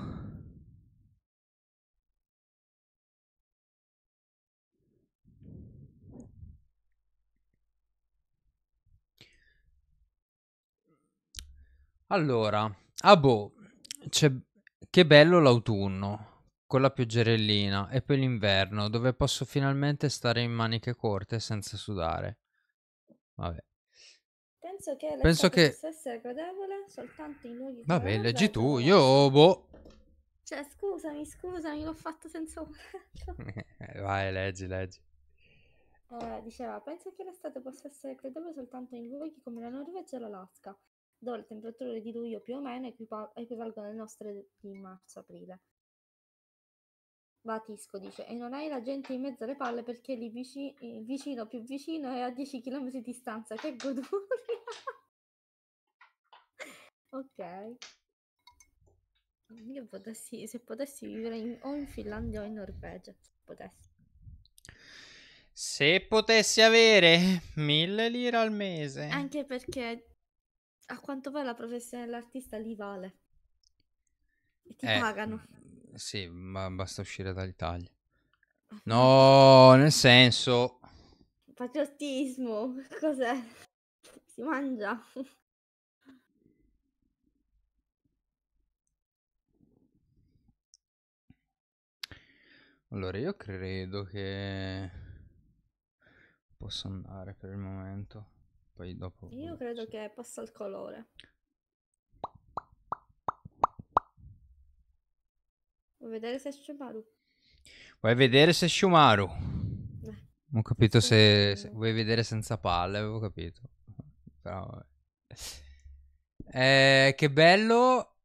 Allora, ah boh, che bello l'autunno con la pioggerellina e poi l'inverno dove posso finalmente stare in maniche corte senza sudare. Vabbè. Penso che Penso che... possa essere gradevole soltanto in luoghi... Vabbè, leggi tu, io... Boh. Cioè, scusami, scusami, l'ho fatto senza volerlo. Eh, vai, leggi, leggi. Eh, diceva, penso che l'estate possa essere credevole soltanto in luoghi come la Norvegia e l'Alaska, dove le temperature di luglio più o meno equivalgono alle nostre di marzo-aprile. Batisco dice, e non hai la gente in mezzo alle palle perché lì vicino, eh, vicino più vicino è a 10 km di distanza, che goduria! ok. Io potessi, se potessi vivere in, o in Finlandia o in Norvegia, potessi. Se potessi avere mille lire al mese. Anche perché a quanto pare la professione dell'artista li vale. E ti eh. pagano. Sì, ma basta uscire dall'Italia. No, nel senso... Patriottismo, cos'è? Si mangia. Allora, io credo che posso andare per il momento. Poi dopo. Io credo che passa il colore. Vuoi vedere se è Shumaru? Vuoi vedere se è Shumaru? Eh. Non ho capito se, se, vuoi vedere senza palle, avevo capito. Però, eh, che bello,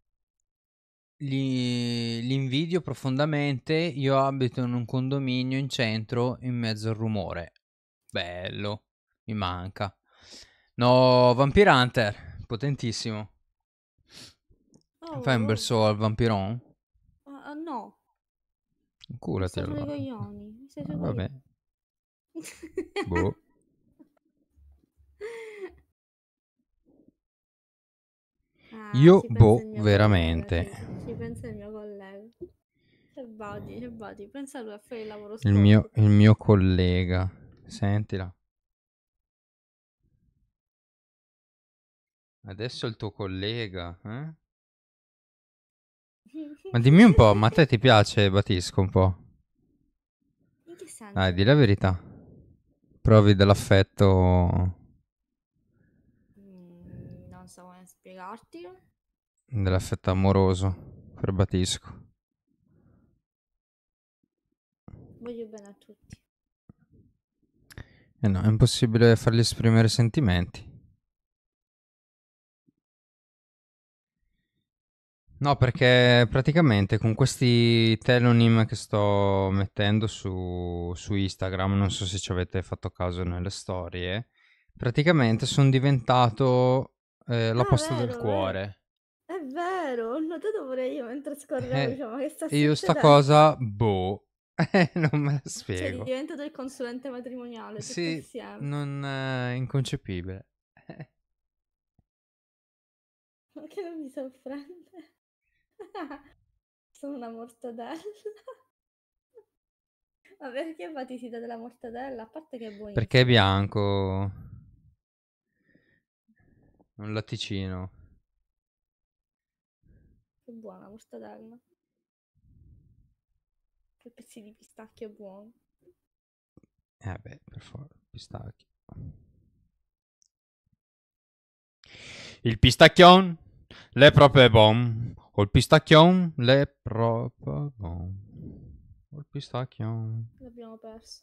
li, li invidio profondamente. Io abito in un condominio in centro in mezzo al rumore. Bello, mi manca. No, Vampire Hunter, potentissimo. Oh. Fai un bel oh. al Vampiron. Curati te lo Mi ah, vabbè. boh. Ah, Io boh, veramente. Collega, ci, pensa il mio collega. Che body, che body. Pensa lui a fare il lavoro Il mio, il mio collega. Sentila. Adesso il tuo collega, eh? Ma dimmi un po', ma a te ti piace Batisco un po'? Dai, di la verità. Provi dell'affetto... Mm, non so come spiegarti. Dell'affetto amoroso per Batisco. Voglio bene a tutti. Eh no, è impossibile fargli esprimere sentimenti. No, perché praticamente con questi telonym che sto mettendo su, su Instagram, non so se ci avete fatto caso nelle storie, praticamente sono diventato eh, la ah, posta vero, del cuore. È vero, ho notato pure io mentre scorrevo, eh, diciamo, che sta succedendo? Io sta cosa, boh, eh, non me la cioè, spiego. Cioè, diventato il consulente matrimoniale, sì, insieme. non è eh, inconcepibile. Ma che non mi sorprende. Sono una mortadella. Ma perché fatisita della mortadella? A parte che è buono. Perché è bianco. Un latticino. Che buona mortadella. Che pezzi di pistacchio buono. Eh beh, per forza, pistacchio. Il pistacchion, le proprie bom, Col pistacchion le propagò. Col pistacchion. L'abbiamo perso.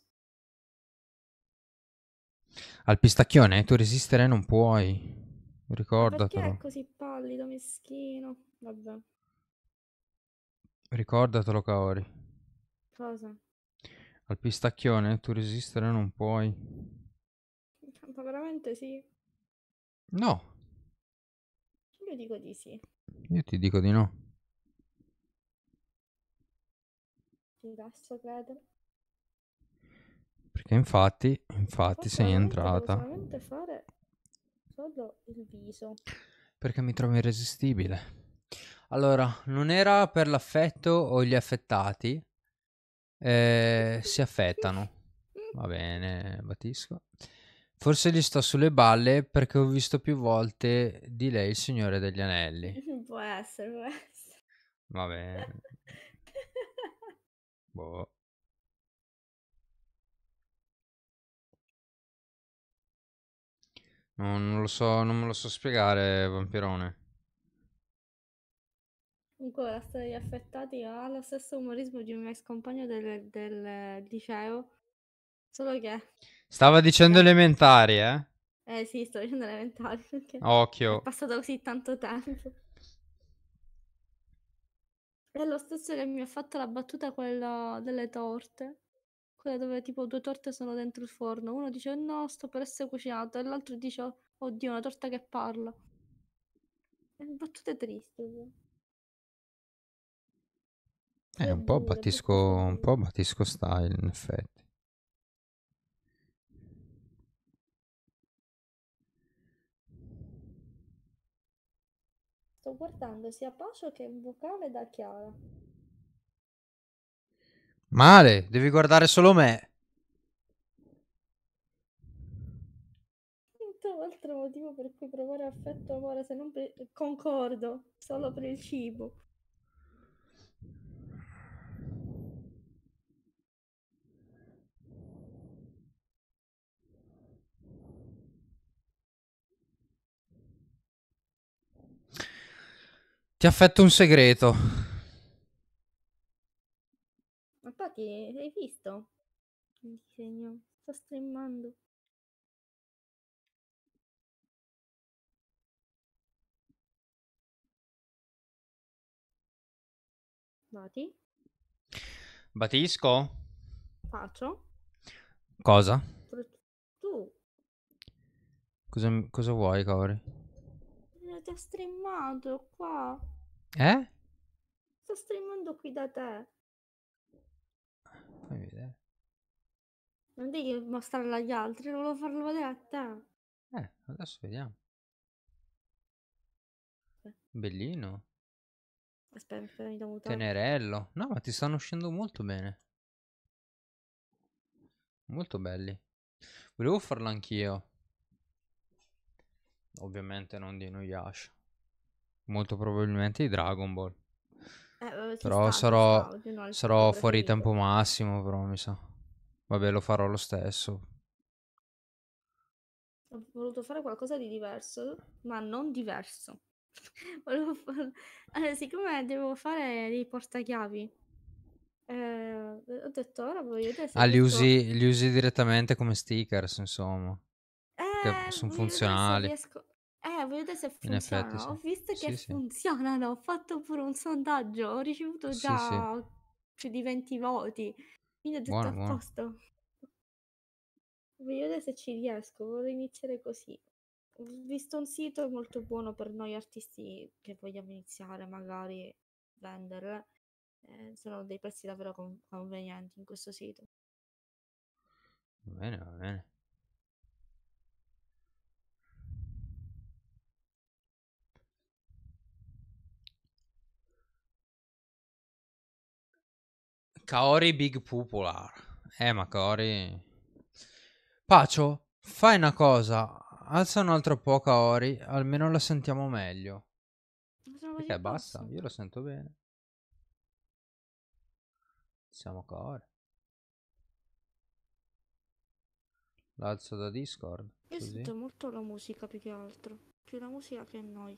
Al pistacchione tu resistere non puoi. Ricordatelo. Perché è così pallido, meschino? Vabbè. Ricordatelo, Kaori. Cosa? Al pistacchione tu resistere non puoi. Ma veramente sì? No. Io dico di sì. Io ti dico di no. Ti lascio credo. Perché infatti, infatti sei entrata. Devo fare solo il viso. Perché mi trovo irresistibile. Allora, non era per l'affetto o gli affettati. Eh, si affettano. Va bene, Batisco. Forse gli sto sulle balle perché ho visto più volte di lei il Signore degli Anelli. può essere, può essere. Va bene. boh. No, non, lo so, non me lo so spiegare, vampirone. Comunque la storia degli affettati ha lo stesso umorismo di un mio ex compagno del, del liceo, solo che... Stava dicendo eh. elementari, eh? Eh sì, sto dicendo elementari Occhio. è passato così tanto tempo. È lo stesso che mi ha fatto la battuta quella delle torte. Quella dove tipo due torte sono dentro il forno. Uno dice no, sto per essere cucinato. E l'altro dice oddio, una torta che parla. È battute triste. Eh, un po' battisco, un po' batisco style in effetti. Sto guardando sia Pascio che un vocale da Chiara. Male, devi guardare solo me. Un altro motivo per cui provare affetto amore se non per... concordo solo per il cibo. Ti affetto un segreto. Ma infatti, l'hai visto? Il disegno. Sto streamando. Bati? Batisco? Faccio. Cosa? Tu. Cosa, cosa vuoi, Cori? ti ha streamato qua. Eh? Sta streamando qui da te. Fammi vedere. Non devi mostrarlo agli altri, volevo farlo vedere a te. Eh, adesso vediamo. Bellino. Aspetta, mi da mutare. Tenerello. No, ma ti stanno uscendo molto bene. Molto belli. Volevo farlo anch'io ovviamente non di Inuyasha. Molto probabilmente di Dragon Ball. Eh, però sarò, sarò, sarò fuori tempo massimo, però mi sa. Vabbè, lo farò lo stesso. Ho voluto fare qualcosa di diverso, ma non diverso. fare... allora, siccome devo fare dei portachiavi, eh, ho detto ora voglio vedere Ah, li usi, li usi direttamente come stickers, insomma. Eh, sono funzionali. Riesco... Eh, voglio vedere se funziona. Effetti, sì. Ho visto che sì, funzionano, ho fatto pure un sondaggio, ho ricevuto già più di 20 voti. Quindi è tutto buono, a buono. posto. Voglio vedere se ci riesco, volevo iniziare così. Ho visto un sito molto buono per noi artisti che vogliamo iniziare, magari vendere. Eh, sono dei prezzi davvero con- convenienti in questo sito. Va Bene, va bene. Kaori Big Popular. Eh, ma Kaori... Pacio, fai una cosa. Alza un altro po' Kaori, almeno la sentiamo meglio. Perché basta, io lo sento bene. Siamo Kaori. L'alzo da Discord. Io così. sento molto la musica più che altro. Più la musica che noi.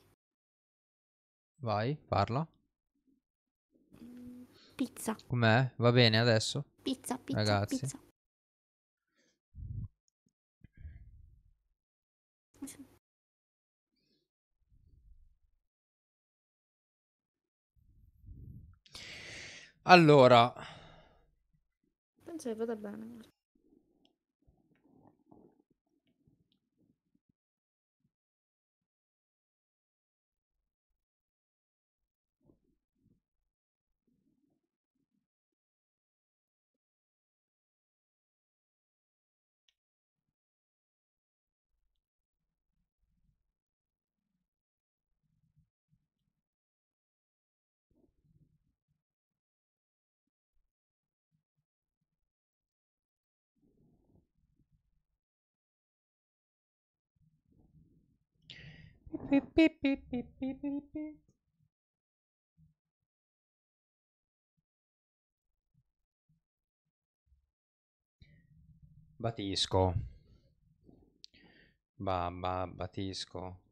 Vai, parla. Pizza. Com'è? Va bene adesso? Pizza, pizza, Ragazzi. pizza. Allora. Penso che vada bene. Batisco. Ba, ba, batisco.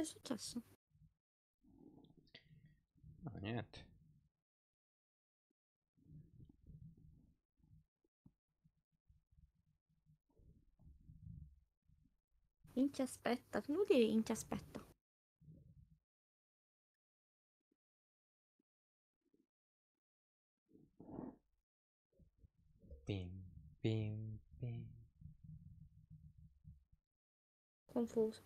Che è successo? No, niente. Inti aspetta, che vuol dire Inti aspetta? Pim, pim, pim. Confuso.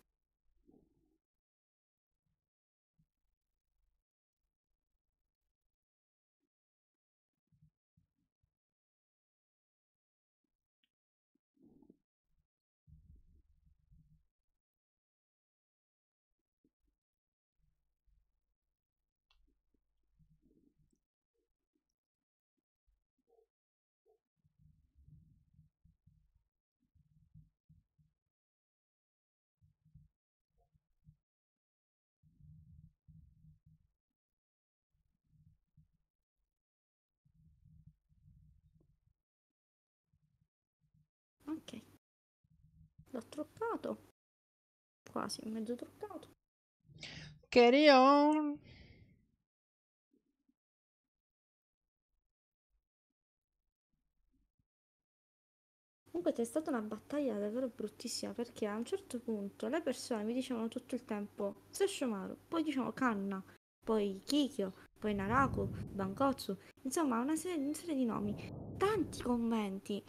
L'ho truccato. Quasi, mezzo truccato. Carry on. Comunque è stata una battaglia davvero bruttissima perché a un certo punto le persone mi dicevano tutto il tempo Sesshomaru, poi diciamo Kanna, poi Kikyo, poi Naraku, Bankotsu, insomma una serie, una serie di nomi, tanti commenti.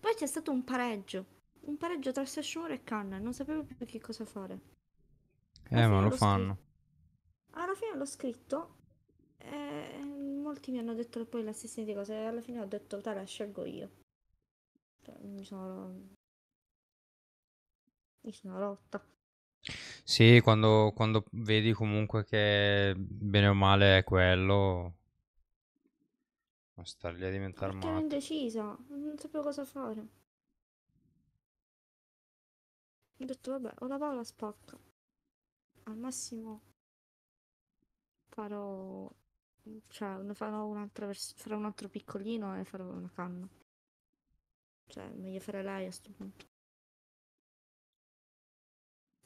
Poi c'è stato un pareggio un pareggio tra Session e Canna. Non sapevo più che cosa fare. Eh, alla eh, ma lo fanno. Scritto. Alla fine l'ho scritto. E molti mi hanno detto poi la stessa cosa. E alla fine ho detto, te la scelgo io. Cioè, mi sono. Mi sono rotta. Sì, quando, quando vedi comunque che bene o male è quello. Non star lì a diventare Perché male. Sono ero non sapevo cosa fare. Ho detto vabbè, o la va o la spacca. Al massimo farò... Cioè, ne farò un'altra versione, farò un altro piccolino e farò una canna. Cioè, meglio fare lei a sto punto.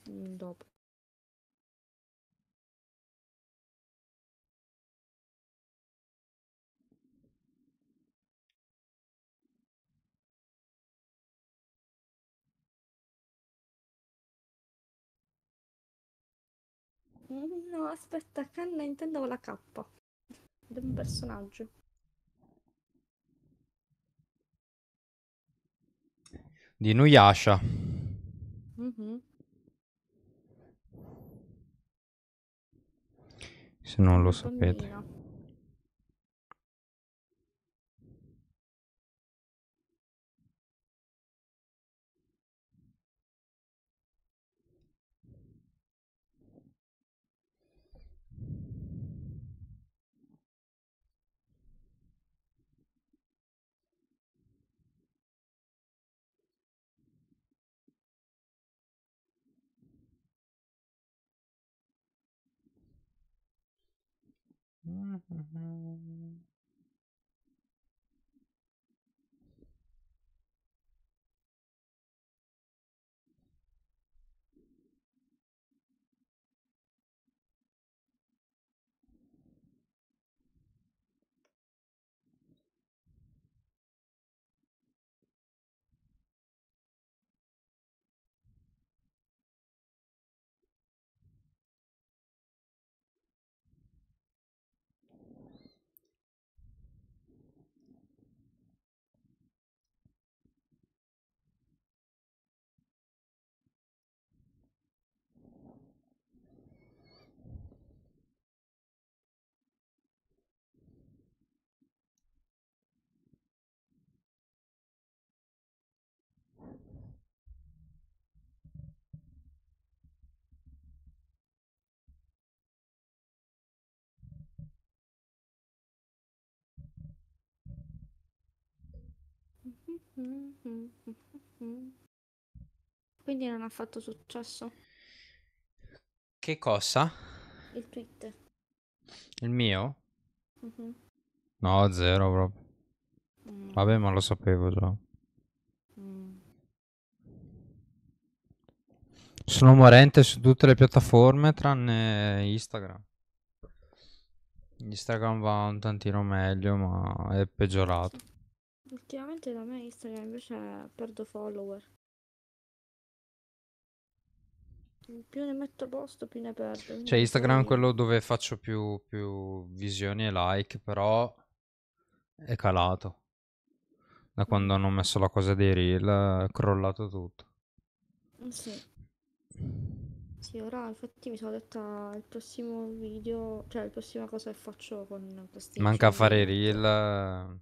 Mm, dopo. No, aspetta, canna intendevo la K. È un personaggio. Di Nuyasha. Mm-hmm. Se non lo Bonnino. sapete. Mm-hmm. Quindi non ha fatto successo. Che cosa? Il tweet. Il mio? Mm-hmm. No, zero proprio. Mm. Vabbè, ma lo sapevo già. Mm. Sono morente su tutte le piattaforme tranne Instagram. Instagram va un tantino meglio, ma è peggiorato. Ultimamente da me Instagram invece perdo follower. Più ne metto posto, più ne perdo. Cioè, Instagram è quello dove faccio più, più visioni e like, però è calato. Da quando hanno messo la cosa dei reel, è crollato tutto. Eh sì. Sì, ora infatti mi sono detta il prossimo video, cioè la prossima cosa che faccio con questi... Manca a fare reel...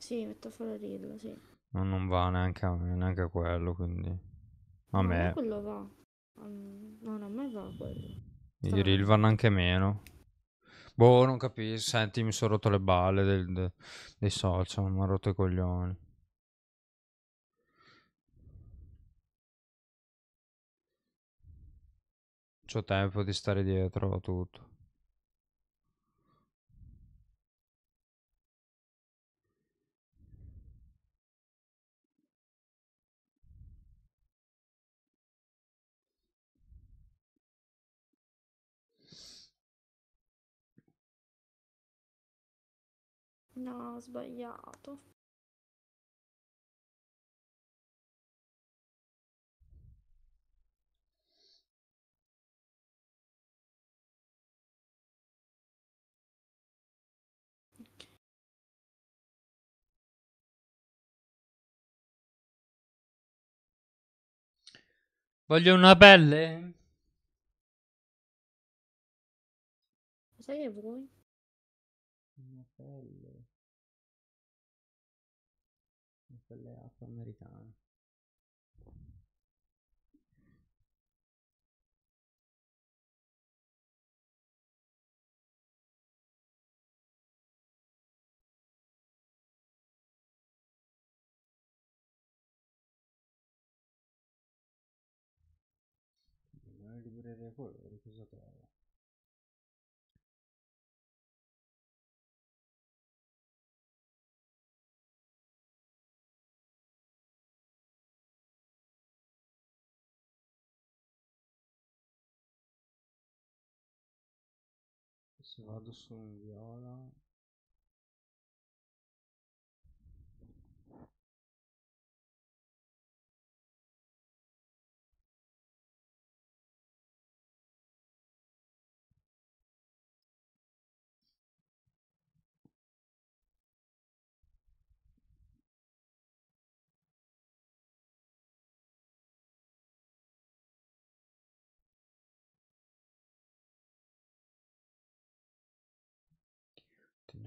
Sì, metto fuori Ridlo, sì. Ma non va neanche a, me, neanche a quello, quindi... A no, me... A quello va. Ehm, non a me va quello. I reel vanno anche meno. Boh, non capisco. Senti, mi sono rotto le balle del, de, dei social, mi ha rotto i coglioni. C'ho tempo di stare dietro a tutto. No, ho sbagliato. Voglio una pelle? Sai che vuoi? serie colori cosa trovo se vado su un viola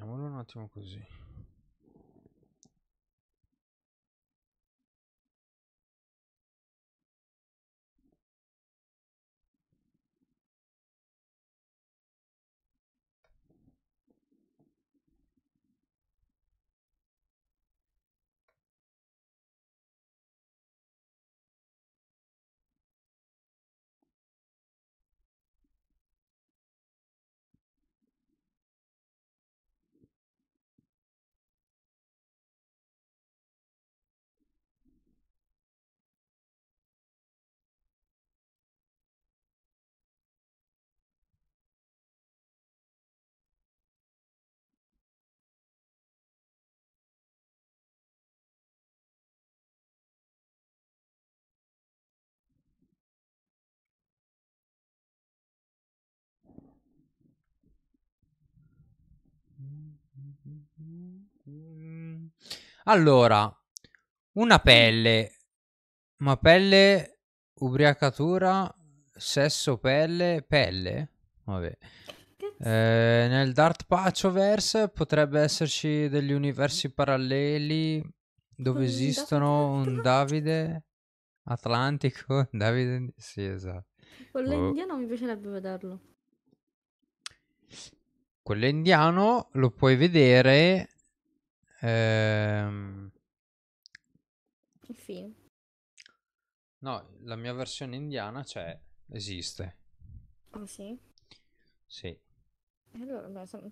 Teniamolo un attimo così. Allora, una pelle, ma pelle, ubriacatura, sesso, pelle, pelle? Vabbè. Eh, nel Dart Patchoverse potrebbe esserci degli universi paralleli dove esistono un Davide Atlantico, Davide... Sì, esatto. Quello Oh. mi piacerebbe vederlo. Quello indiano lo puoi vedere... Ehm... film. No, la mia versione indiana c'è, cioè, esiste. Ah sì? Sì. Allora me la sono,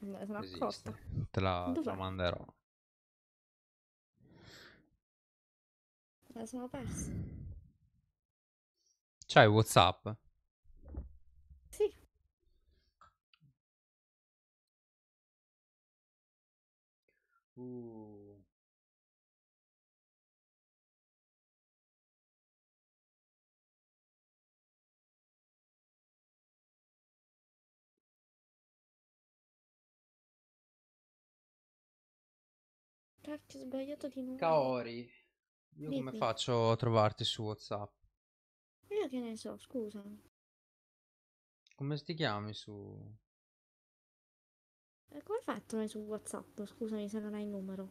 me la sono accorta. Te la, te la manderò. Me la sono persa. C'hai Whatsapp? fu Cacchio, ho sbagliato di nuovo. Kaori, io Dimmi. come faccio a trovarti su WhatsApp? Io che ne so, scusa. Come ti chiami su e eh, come fai a trovare su WhatsApp? Scusami se non hai il numero.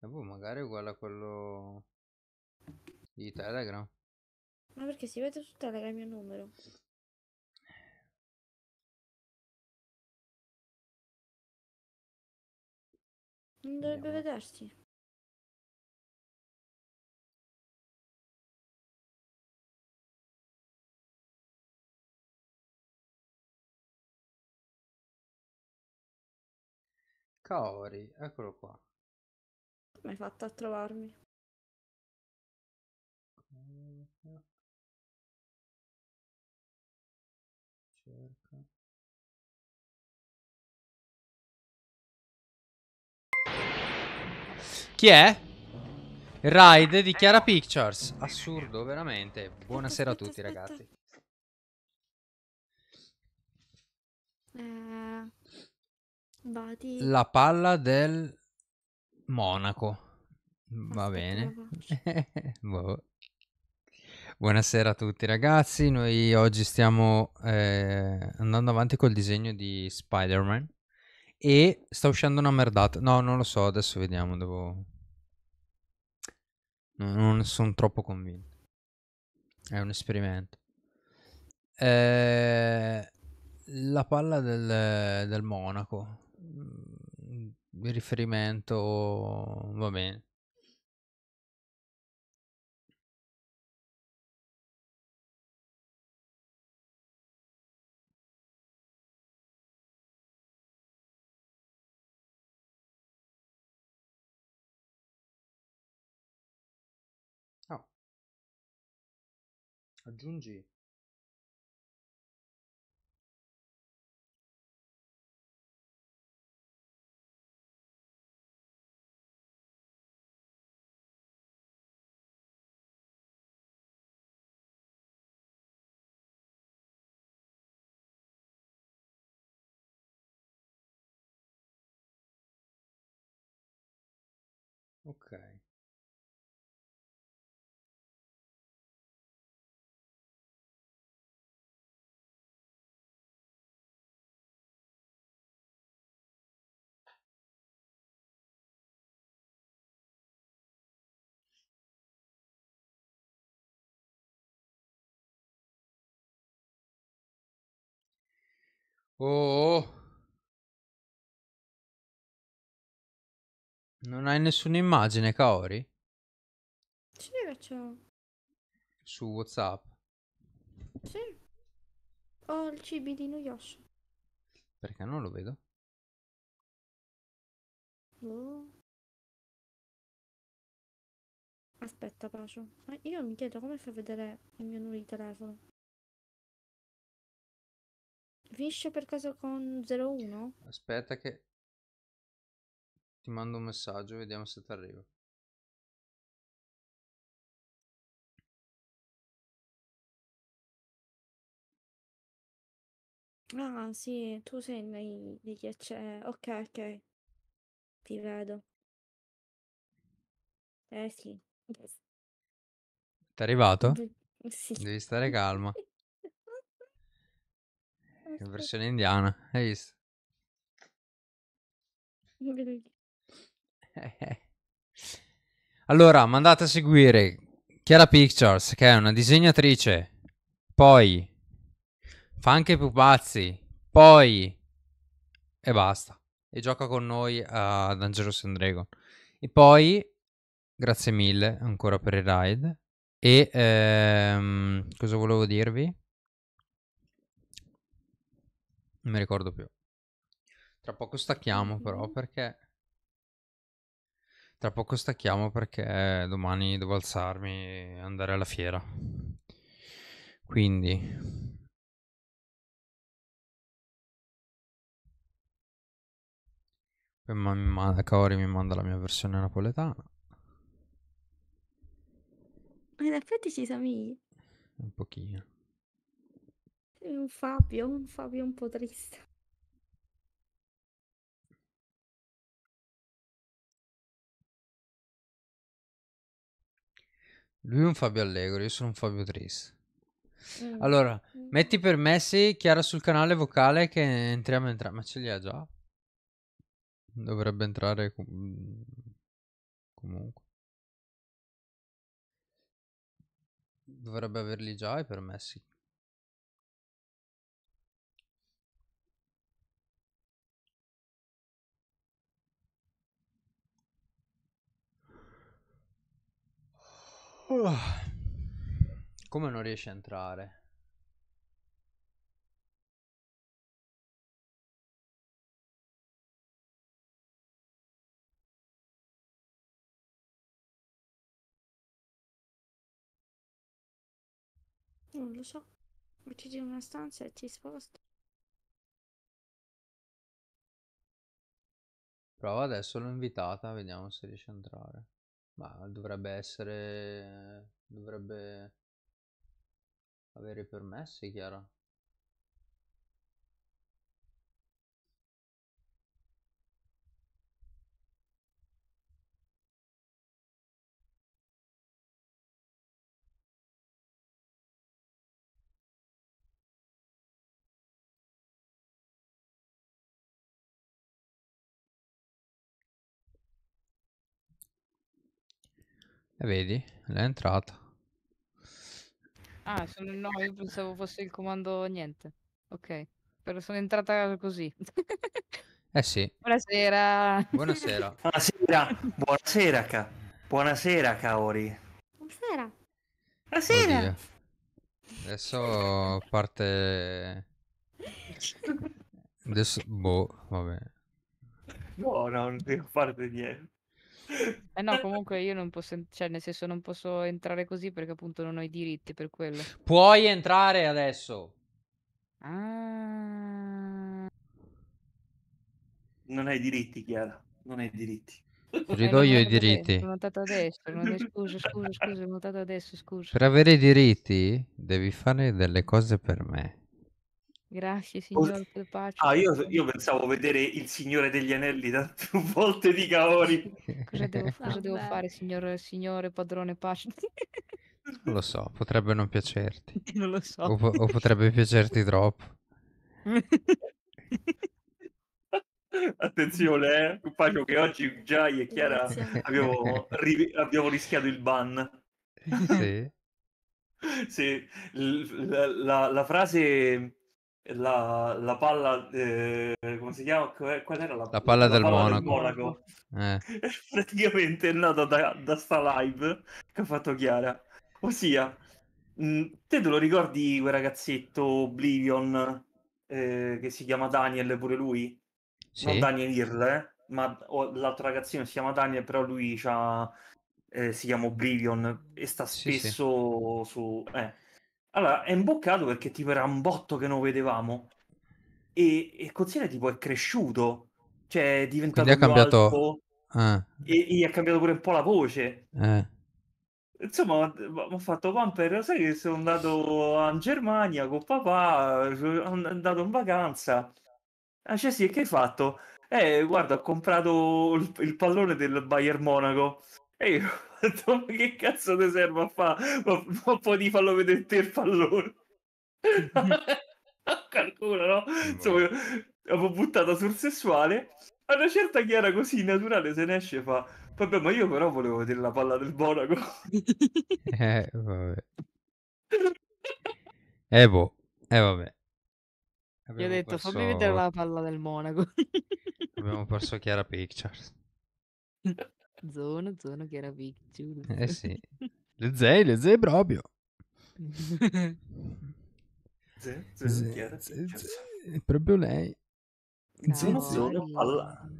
E eh, boh, magari è uguale a quello di Telegram. Ma perché si vede su Telegram il mio numero? Non dovrebbe vedersi. Kaori, eccolo qua. Mi hai fatto a trovarmi? Cerca. Chi è? Ride di Chiara Pictures. Assurdo, veramente. Buonasera a tutti, ragazzi. Eh... Bati. La palla del Monaco. Va Aspetta, bene. Boh. Buonasera a tutti ragazzi, noi oggi stiamo eh, andando avanti col disegno di Spider-Man e sta uscendo una merdata. No, non lo so, adesso vediamo, devo... Non, non sono troppo convinto. È un esperimento. Eh, la palla del, del Monaco mh, mm, riferimento va bene. Ah. Aggiungi ok Oh, oh. Non hai nessuna immagine, Kaori? Sì, che c'ho. Su WhatsApp? Sì. Ho il cibi di Nuyoshi. Perché non lo vedo? Oh. Aspetta, Pacio. Ma io mi chiedo come fai a vedere il mio numero di telefono. Finisce per caso con 01? Aspetta che ti mando un messaggio, vediamo se ti arriva. Ah, sì, tu sei nei, di chi c'è. Ok, ok. Ti vedo. Eh sì. Ti è arrivato? Sì. Devi stare calma. In versione indiana, hai visto? allora, mandate a seguire Chiara Pictures, che è una disegnatrice, poi fa anche pupazzi, poi e basta. E gioca con noi a Dangerous and Dragon. E poi, grazie mille ancora per il ride. E ehm, cosa volevo dirvi? Non mi ricordo più. Tra poco stacchiamo però perché... Tra poco stacchiamo perché domani devo alzarmi e andare alla fiera. Quindi Ma mi manda, Kaori mi manda la mia versione napoletana. Ma in effetti ci somigli. Un pochino. Sei un Fabio, un Fabio un po' triste. Lui è un Fabio Allegro, io sono un Fabio Tris. Mm. Allora, mm. metti permessi Chiara sul canale vocale che entriamo entrambi. Ma ce li ha già? Dovrebbe entrare com- mm, comunque. Dovrebbe averli già i permessi. Ah. Come non riesce a entrare? Non lo so. Uccidi una stanza e ti sposto. Prova adesso l'ho invitata, vediamo se riesce a entrare. Ma dovrebbe essere... dovrebbe avere permessi, chiaro? E eh, vedi, l'è entrata. Ah, sono... no, io pensavo fosse il comando niente. Ok, però sono entrata così. eh sì. Buonasera. Buonasera. Buonasera. Buonasera, ca... Buonasera, Kaori. Buonasera. Buonasera. Oddio. Adesso parte... Adesso... Boh, vabbè. No, no, non devo fare niente. Eh no, comunque io non posso, cioè nel senso non posso entrare così perché appunto non ho i diritti per quello. Puoi entrare adesso. Ah. Non hai diritti, Chiara, non hai diritti. Eh, Ti do io i diritti. Sono notato adesso, non... scusa, scusa, scusa, sono notato adesso, scusa. Per avere i diritti devi fare delle cose per me. Grazie signor per pace. Ah, io, io, pensavo vedere il Signore degli Anelli da più volte di Kaori. cosa devo, cosa ah, devo fare, signor, signore padrone pace? Non lo so, potrebbe non piacerti. Non lo so. O, o potrebbe piacerti troppo. Attenzione, eh, faccio che oggi già io e Chiara abbiamo, ri- abbiamo rischiato il ban. Sì. sì, la, la, la frase la, la palla, eh, come si chiama? Qual era la, la palla, del, palla Monaco. del Monaco? Eh. Praticamente è nata da, da sta live che ha fatto Chiara. Ossia, mh, mm, te te lo ricordi quel ragazzetto Oblivion eh, che si chiama Daniel pure lui? Sì. Non Daniel Irle, eh, ma oh, l'altro ragazzino si chiama Daniel, però lui c'ha... Eh, si chiama Oblivion e sta spesso sì, sì. su... Eh, allora, è imboccato perché tipo era un botto che non vedevamo. E, e considera tipo è cresciuto, cioè è diventato Quindi più cambiato... alto. Ah. E, e ha cambiato pure un po' la voce. Eh. Insomma, ho fatto Pamper, sai che sono andato in Germania con papà, sono andato in vacanza. Ah, cioè sì, che hai fatto? Eh, guarda, ho comprato il, il pallone del Bayern Monaco. E io ho detto, ma che cazzo ti serve a fare? Ma, ma poi ti fallo vedere te il pallone. Qualcuno, no? Insomma, l'avevo buttata sul sessuale. A una certa chiara così naturale se ne esce fa... Vabbè, ma io però volevo vedere la palla del Monaco. eh, vabbè. Eh, boh. Eh, vabbè. Abbiamo Gli ho detto, perso... fammi vedere la palla del Monaco. Abbiamo perso Chiara Pictures. Zono, zono che era Picchu. Eh sì. Le zei, le zei proprio. ze, ze, ze, è cioè, proprio lei. Dai, zono, zono, palla,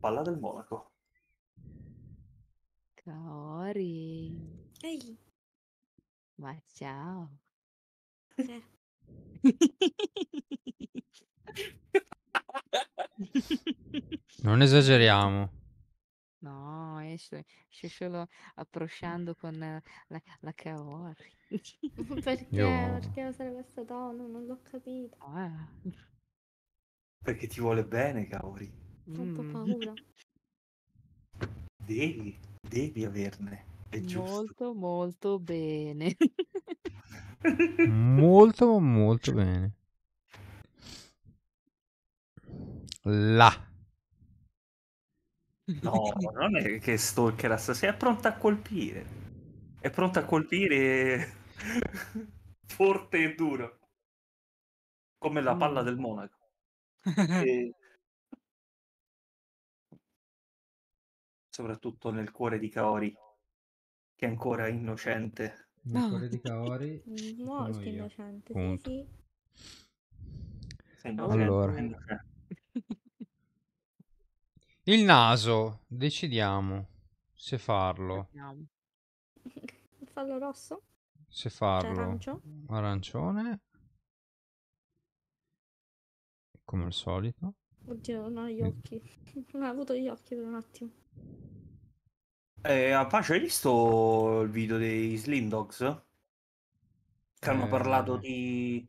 palla del Monaco. Kaori. Ehi. Ma ciao. Eh. Non esageriamo. No, esce solo mm. approcciando con la, la Kaori. Perché? Io- Perché usare questo tono? Non l'ho capito. Ah, Perché ti vuole bene, Kaori. Troppo mm, paura. Devi, devi averne. È giusto. molto, molto bene. Molto, molto bene. La. No, non è che stalker assassino, è pronta a colpire. È pronta a colpire forte e duro. Come la palla del Monaco. E... Soprattutto nel cuore di Kaori, che è ancora innocente. Nel cuore di Kaori? Molto innocente, Punto. sì. sì. Innocente, allora. Innocente. Il naso, decidiamo se farlo. Vediamo. Fallo rosso? Se farlo. arancio? Arancione. Come al solito. Oddio, non ho gli occhi. Non ho avuto gli occhi per un attimo. Eh, Apache, hai visto il video dei Slim Dogs? Che eh... hanno parlato di...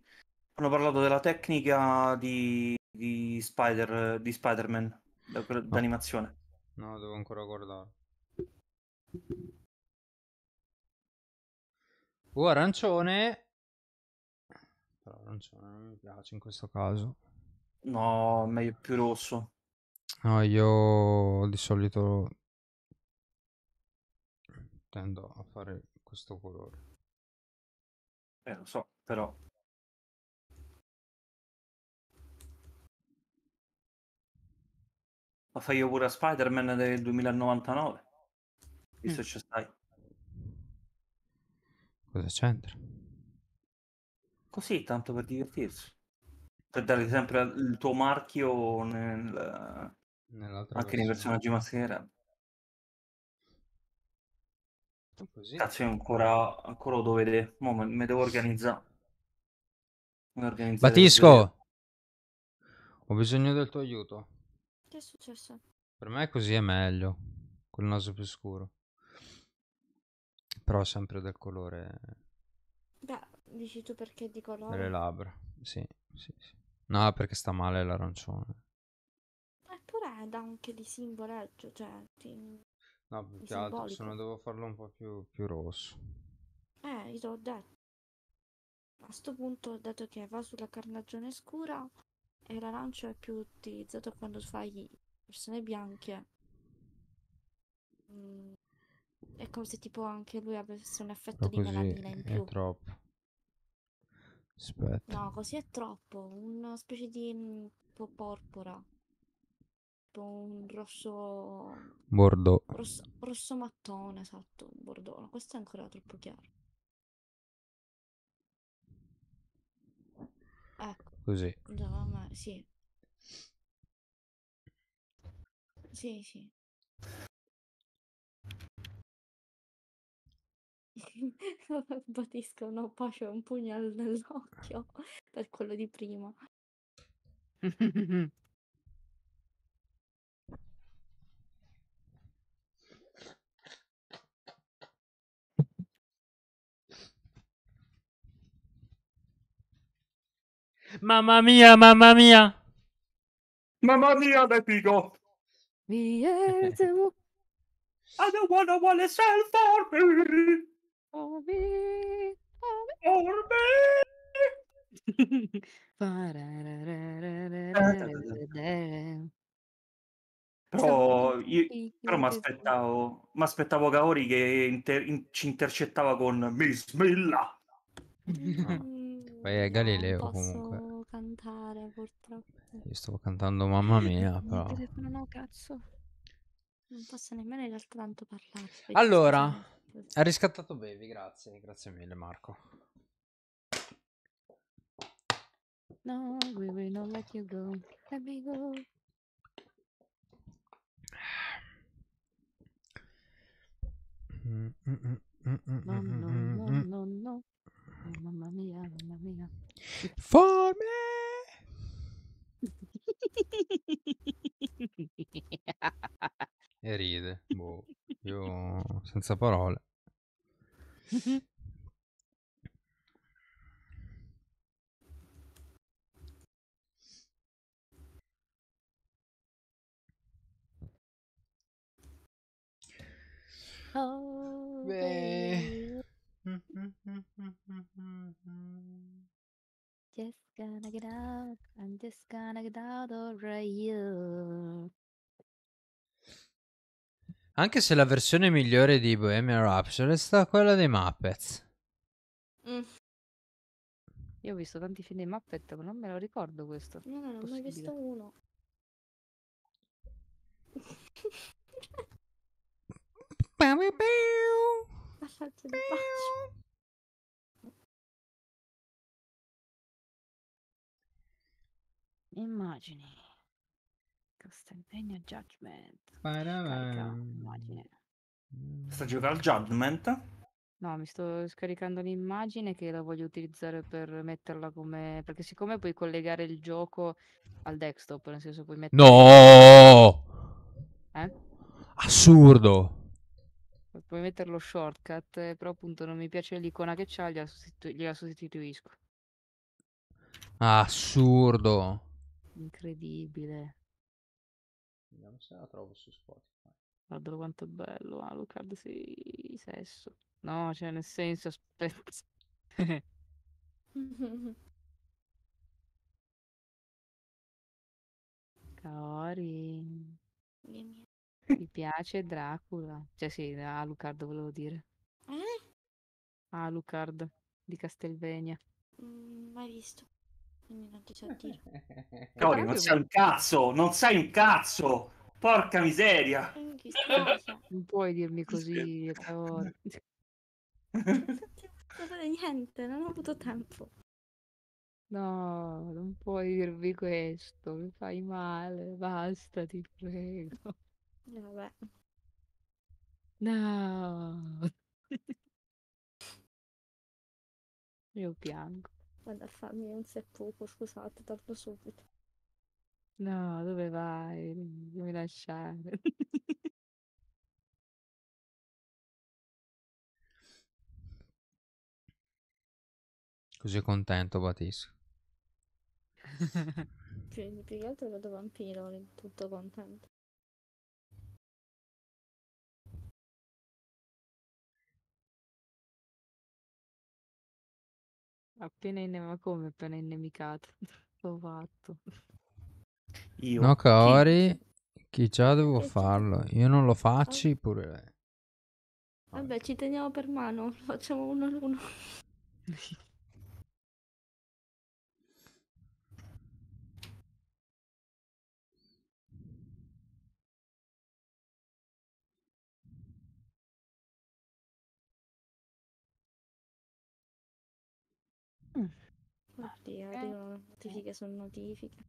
Hanno parlato della tecnica di, di, Spider... di Spider-Man d'animazione. No, devo ancora guardare. O oh, uh, arancione. Però arancione non mi piace in questo caso. No, meglio più rosso. No, io di solito tendo a fare questo colore. Eh, lo so, però Ma fai io pure a Spider-Man del 2099. Visto mm. ci stai. Cosa c'entra? Così, tanto per divertirsi. Per dare sempre il tuo marchio nel... anche nei personaggi mascherati. Così. Cazzo, ancora, ancora lo devo vedere. Mo me, me devo organizzare. Batisco! Ho bisogno del tuo aiuto è successo? Per me così è meglio, col naso più scuro. Però sempre del colore... Beh, dici tu perché di colore? Delle labbra, sì, sì, sì. No, perché sta male l'arancione. Eppure dà anche di simboleggio, eh, cioè... Di... Cioè, no, più che altro, se no devo farlo un po' più, più rosso. Eh, io ho detto. A questo punto, dato che va sulla carnagione scura, e l'arancio è più utilizzato quando fai persone bianche. Mm, è come se tipo anche lui avesse un effetto di melanina in più. troppo. Aspetta. No, così è troppo. Una specie di un mm, porpora. Tipo un rosso. Bordeaux. Rosso, rosso mattone, esatto. Bordeaux. No, questo è ancora troppo chiaro. Così. No, ma sì. Sì, sì. Batisca una pace un pugno nell'occhio per quello di prima. Mamma mia, mamma mia. Mamma mia, dai figo. I don't wanna wanna sell for me. For me. For me. però io però mi aspettavo mi aspettavo Kaori che inter, in, ci intercettava con Miss Milla no. Poi è Galileo comunque cantare purtroppo. Io stavo cantando mamma mia, però. Il telefono cazzo. Non posso nemmeno in realtà tanto parlare. Allora, ha riscattato Baby, grazie, grazie mille Marco. No, we will not let you go. Let me go. Mm, mm, mm, mm, mm, mm no, no, no, no, no. mamma mia, mamma mia. For e ride. Boh, io senza parole. Mhm. Oh, Beh gonna get out. I'm just gonna get out over you. Anche se la versione migliore di Bohemian Rhapsody è stata quella dei Muppets. Mm. Io ho visto tanti film dei Muppet, ma non me lo ricordo questo. No, no, non ho mai visto uno. La faccia di Immagini. Questo impegno a Judgment. Carica immagine. Sta giocando al Judgment? No, mi sto scaricando l'immagine che la voglio utilizzare per metterla come... Perché siccome puoi collegare il gioco al desktop, nel senso puoi mettere... No! Eh? Assurdo! Puoi metterlo shortcut, eh, però appunto non mi piace l'icona che c'ha, gliela, sostitu... gliela sostituisco. Assurdo! Incredibile. Vediamo se la trovo su Spotify. Guardalo quanto è bello, ah, Alucard si sesso. No, cioè nel senso, aspetta. Kaori. Mi piace Dracula. Cioè sì, Alucard volevo dire. Eh? Alucard di Castelvenia. Mm, mai visto quindi non ti so dire. Cori, non sai un cazzo, non sai un cazzo! Porca miseria! Non puoi dirmi così, Cori. Non fare niente, non ho avuto tempo. No, non puoi dirmi questo, mi fai male, basta, ti prego. Eh, vabbè. No. Io piango. Vado a farmi un seppuku, scusate, torno subito. No, dove vai? Mi lasciare. Così contento, Batis. Quindi più che altro vedo vampiro, tutto contento. Appena innem- come appena innemicata? L'ho fatto. Io. No, Kaori, chi già devo farlo. Io non lo faccio, ah. pure lei. Vabbè, ci teniamo per mano, facciamo uno all'uno. Oddio, eh. eh. notifiche su notifiche.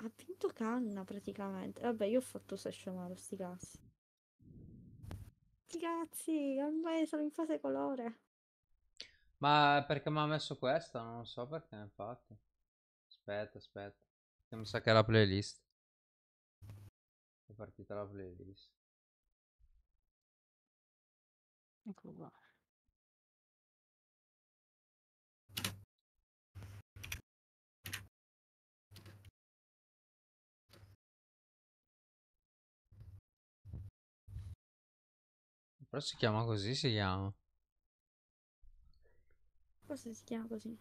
Ha vinto Canna praticamente. Vabbè, io ho fatto sessionare sti cazzi. Sti cazzi, ormai sono in fase colore. Ma perché mi ha messo questa? Non so perché ne ha fatto. Aspetta, aspetta. Che mi sa che è la playlist. È partita la playlist. Ecco qua. Però si chiama così, si chiama. Forse si chiama così.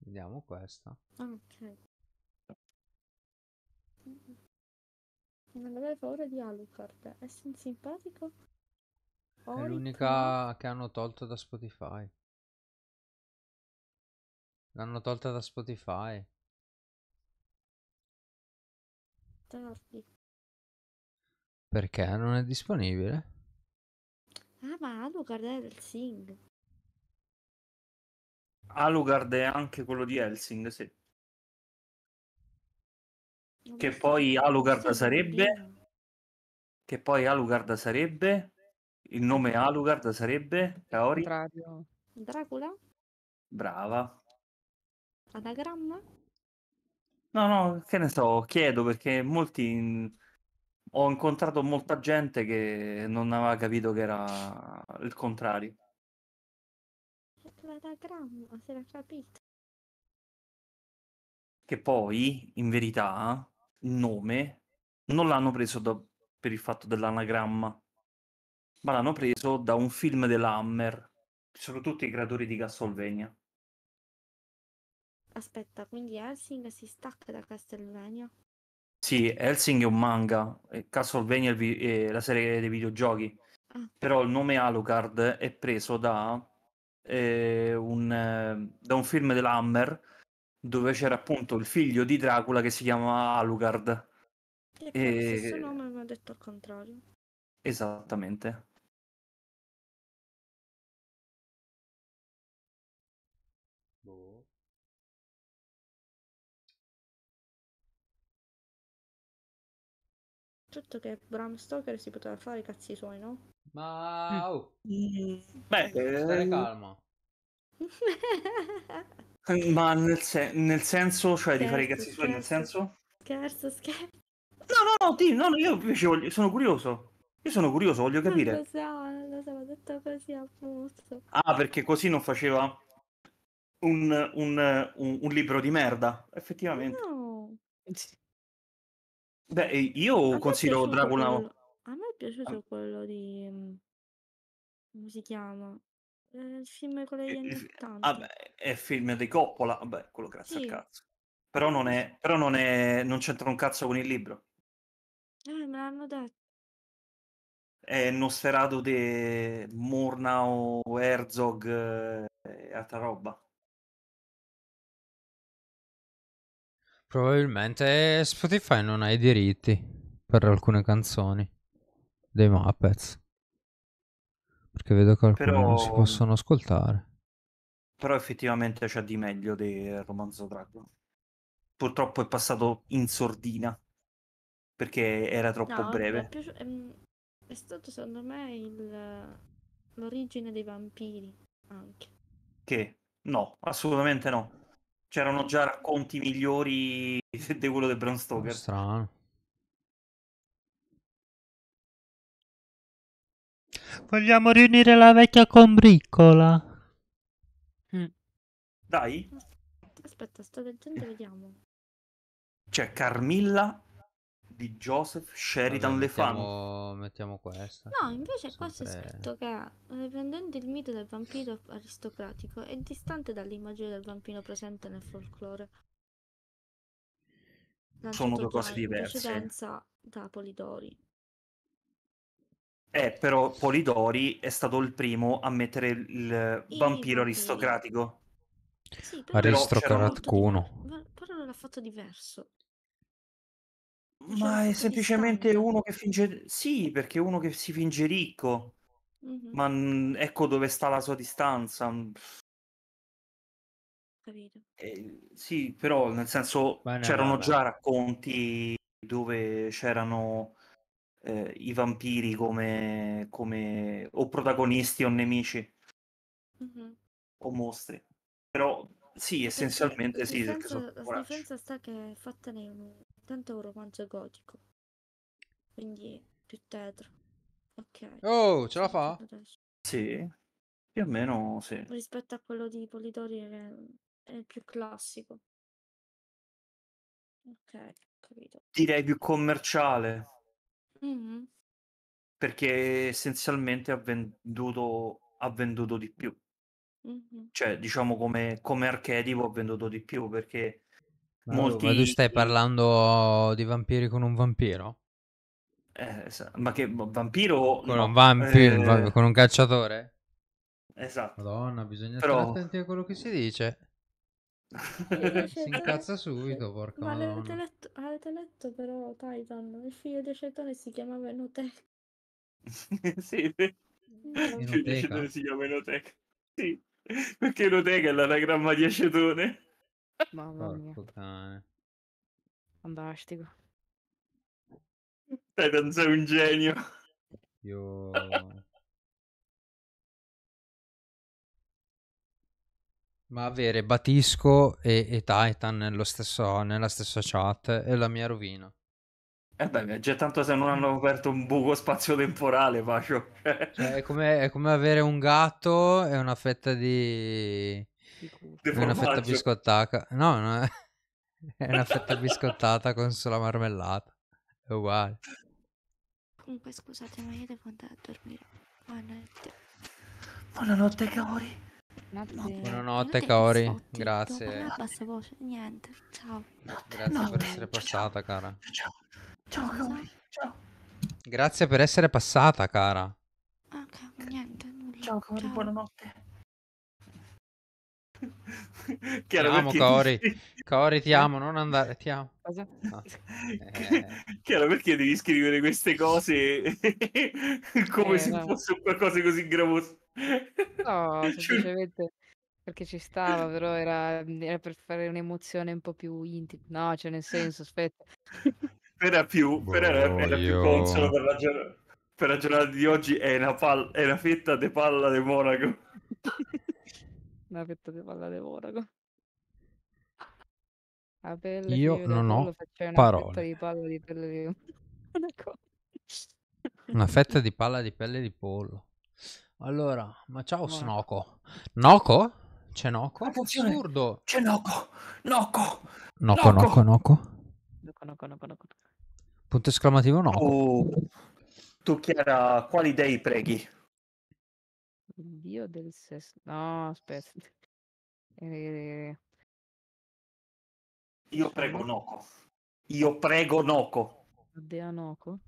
Vediamo questo. Ok. Non avrei paura di Alucard. È simpatico? Orico. È l'unica che hanno tolto da Spotify. L'hanno tolta da Spotify. Tardi. Perché non è disponibile? Ah, ma Alucard è Helsing. Alucard è anche quello di Helsing, sì che poi Alugard sarebbe che poi Alugard sarebbe il nome Alugard sarebbe Kaori Dracula brava anagramma no no che ne so chiedo perché molti ho incontrato molta gente che non aveva capito che era il contrario l'anagramma se l'ha capito che poi in verità nome non l'hanno preso da, per il fatto dell'anagramma, ma l'hanno preso da un film dell'Hammer. Sono tutti i creatori di Castlevania. Aspetta, quindi Helsing si stacca da Castlevania? Sì, Helsing è un manga, Castlevania è, vi- è la serie dei videogiochi. Ah. Però il nome Alucard è preso da, eh, un, eh, da un film dell'Hammer dove c'era appunto il figlio di Dracula che si chiama Alugard. Che e... è lo stesso nome, ma detto al contrario. Esattamente. Boh. Certo che Bram Stoker si poteva fare i cazzi suoi, no? Ma... Mm. Oh. Mm. Beh, stare eh, calmo. Ma nel, se- nel senso, cioè scherzo, di fare i cazzi suoi, nel senso? Scherzo, scherzo. No, no, no, ti, no, io invece voglio, sono curioso. Io sono curioso, voglio capire. Non lo so, non lo so, ho detto così appunto. Ah, perché così non faceva un, un, un, un libro di merda, effettivamente. No. Beh, io considero Dracula... Quello... A me è piaciuto ah. quello di... come si chiama? eh, il film con gli anni 80. Vabbè, è film di Coppola, vabbè, quello grazie sì. al cazzo. Però, non, è, però non, è, non c'entra un cazzo con il libro. Eh, me l'hanno detto. È Nosferatu di Murnau, Herzog eh, e altra roba. Probabilmente Spotify non ha i diritti per alcune canzoni dei Muppets. Perché vedo che alcuni però... non si possono ascoltare. Però effettivamente c'è di meglio del romanzo Dragon. Purtroppo è passato in sordina perché era troppo no, breve. È, piaci- ehm, è, stato secondo me il... l'origine dei vampiri anche. Che? No, assolutamente no. C'erano già racconti migliori di quello del Bram Stoker. Strano. Vogliamo riunire la vecchia combriccola. Mm. Dai. Aspetta, sto leggendo, eh. vediamo. C'è Carmilla di Joseph Sheridan mettiamo, Lefanu. Mettiamo questa. No, invece Sempre... qua c'è scritto che riprendendo il mito del vampiro aristocratico è distante dall'immagine del vampiro presente nel folklore. Sono due cose diverse. In precedenza da Polidori. Eh, però Polidori è stato il primo a mettere il vampiro aristocratico. Sì, però, aristocratico. Di... Però non l'ha fatto diverso. Ma è semplicemente uno che finge. Sì, perché uno che si finge ricco. Mm-hmm. Ma ecco dove sta la sua distanza. Capito. Eh, sì, però nel senso Bene, c'erano vabbè. già racconti dove c'erano eh, i vampiri come, come, o protagonisti o nemici mm-hmm. o mostri. Però sì, essenzialmente perché, sì. Senso, la differenza sta che è fatta in un, tanto un romanzo gotico, quindi più tetro. Ok. Oh, ce la fa? Sì, più o meno sì. Rispetto a quello di Polidori è, è il più classico. Ok, capito. Direi più commerciale. Mm-hmm. Perché essenzialmente ha venduto, ha venduto di più. Mm-hmm. Cioè, diciamo come, come archetipo ha venduto di più perché ma, molti... ma tu stai parlando di vampiri con un vampiro? Eh, ma che vampiro? Con no, un vampiro, eh... con un cacciatore? Esatto. Madonna, bisogna Però... stare attenti a quello che si dice. Si incazza subito, porca Ma avete letto, avete letto, però Titan, il figlio di Cetone si chiamava Enoteca. sì, no. il figlio di Cetone si chiama Enoteca. Sì, perché Enoteca è l'anagramma di Acetone. Mamma mia. Fantastico. Titan sei un genio. Io... Ma avere Batisco e, e Titan nello stesso, nella stessa chat è la mia rovina. Eh beh, già tanto se non hanno aperto un buco spazio-temporale, Pacio. Cioè, è, come, è, come, avere un gatto e una fetta di... di una fetta biscottata. No, no, è una fetta biscottata con solo marmellata. È uguale. Comunque, scusate, ma io devo andare a dormire. Buonanotte. Buonanotte, Kaori. Notte. Buonanotte, Notte, Kaori. Sotti, Grazie. A bassa voce. Niente. Ciao. Grazie Notte. per essere passata, cara. Ciao. Ciao, Kaori. Ciao. Grazie per essere passata, cara. Ah, ok, niente. Nulla. Ciao, Kaori. Ciao. Buonanotte. Chiaro, ti amo, Kaori. Ti... Kaori, ti amo, non andare, ti amo. No. Eh. Chiaro, perché devi scrivere queste cose come eh, se no. fosse qualcosa così gravoso? No, semplicemente perché ci stava, però era, mhmm, era per fare un'emozione un po' più intima. No, cioè nel senso, aspetta. Era più, boh, era, era più consono per la, per la, giornata di oggi, è una, pal- è una fetta di palla di Monaco. una fetta di palla di Monaco. Ah, io non ho parole. fetta di palla di pelle di, una fetta di palla di pelle di pollo. Allora, ma ciao Snoco. Noco? C'è Noco? Attenzione. Assurdo. C'è Noco. Noco. Noco, Noco, Noco. Noco, Noco, Noco, Noco. Punto esclamativo Noco. Oh. Tu Chiara, quali dei preghi? Il Dio del sesto... No, aspetta. Eh... Io prego Noco. Io prego Noco. La dea Noco?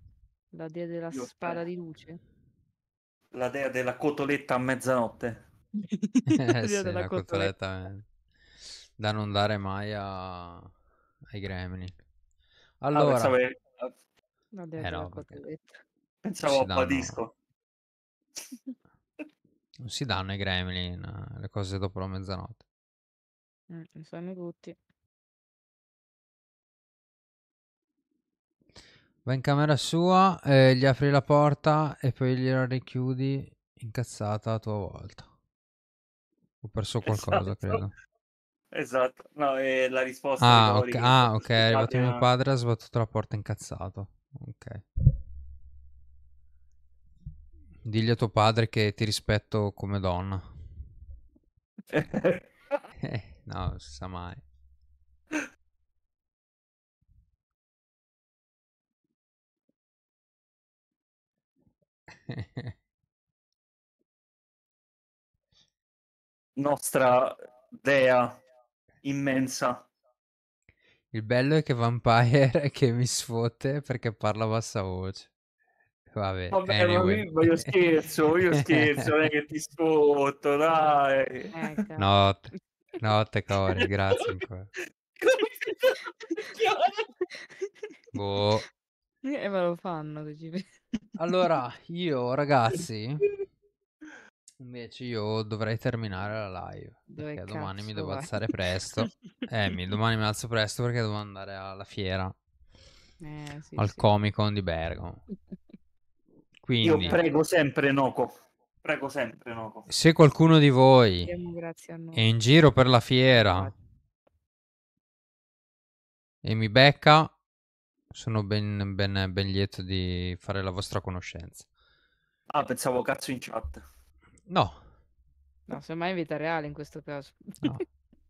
La dea della Io spada prego. di luce? La dea della cotoletta a mezzanotte. eh, sì, la cotoletta da non dare mai a... ai gremini. Allora... Ah, pensavo, eh, no, pensavo a danno... non si danno i gremlin eh, le cose dopo la mezzanotte. Mm, eh, ne sanno tutti. Va in camera sua, eh, gli apri la porta e poi gliela richiudi incazzata a tua volta. Ho perso qualcosa, esatto. credo. Esatto, no, è la risposta. Ah, ok, ah, okay. è arrivato mio padre, ha sbattuto la porta incazzato. Ok. Digli a tuo padre che ti rispetto come donna. eh, no, si sa mai. Nostra dea immensa. Il bello è che Vampire che mi sfotte perché parla a bassa voce. Vabbè, Vabbè anyway. ma io, scherzo, io scherzo, non è che ti sfotto, dai. Ecco. Notte, notte Cori, grazie ancora. boh. E eh, me lo fanno così. Allora, io ragazzi, invece io dovrei terminare la live Dove perché domani mi devo vai? alzare presto. eh, domani mi alzo presto perché devo andare alla fiera, eh, sì, al sì. Comic Con di Bergamo. Quindi, io prego sempre Noco. Prego sempre Noco. Se qualcuno di voi è in giro per la fiera e mi becca, sono ben, ben, ben lieto di fare la vostra conoscenza. Ah, pensavo cazzo in chat. No. No, semmai in vita reale in questo caso. No.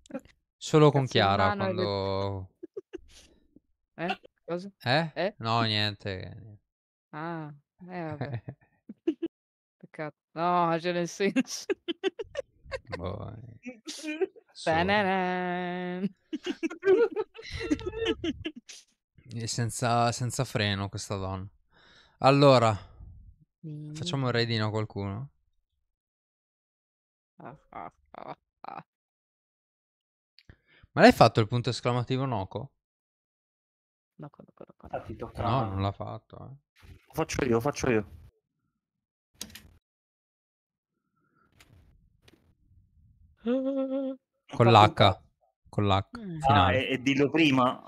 Solo con Chiara quando... Eh? Cosa? Eh? eh? No, niente. Ah, eh vabbè. Peccato. No, c'è nel senso. Boh. Solo. E senza, senza freno questa donna. Allora, mm. facciamo un raidino a qualcuno. Ma l'hai fatto il punto esclamativo Noco? Noco, Noco, Noco. Eh no, non l'ha fatto. Eh. Lo faccio io, lo faccio io. Con l'H. Con mm. l'H. Ah, e, e dillo prima.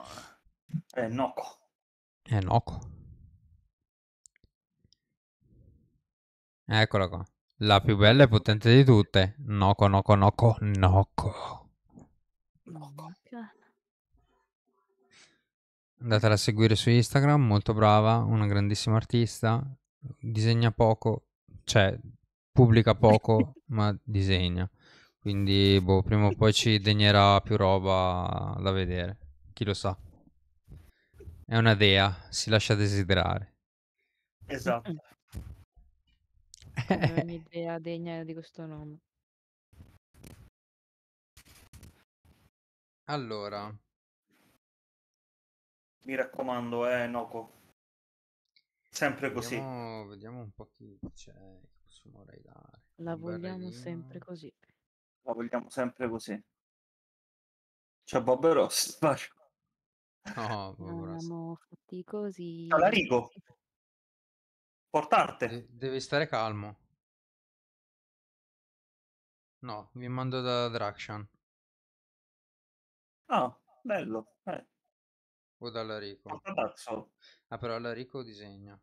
È Noco. È Noco. Eccola qua. La più bella e potente di tutte. Noco, noco, noco, noco. Noco. Andatela a seguire su Instagram, molto brava, una grandissima artista. Disegna poco, cioè pubblica poco, ma disegna. Quindi, boh, prima o poi ci degnerà più roba da vedere. Chi lo sa. È una dea, si lascia desiderare. Esatto. Come un'idea degna di questo nome. Allora. Mi raccomando, eh, Noco. Sempre così. Vediamo, vediamo un po' chi c'è, possiamo raidare. La un vogliamo sempre così. La vogliamo sempre così. C'è Bob Ross, faccio. No, poveraccio. Siamo fatti così. Talarico, portarte. De- devi stare calmo. No, mi mando da Drakshan Ah, bello. Eh, o dall'Arico. portatazzo. Ah, però l'Arico disegna.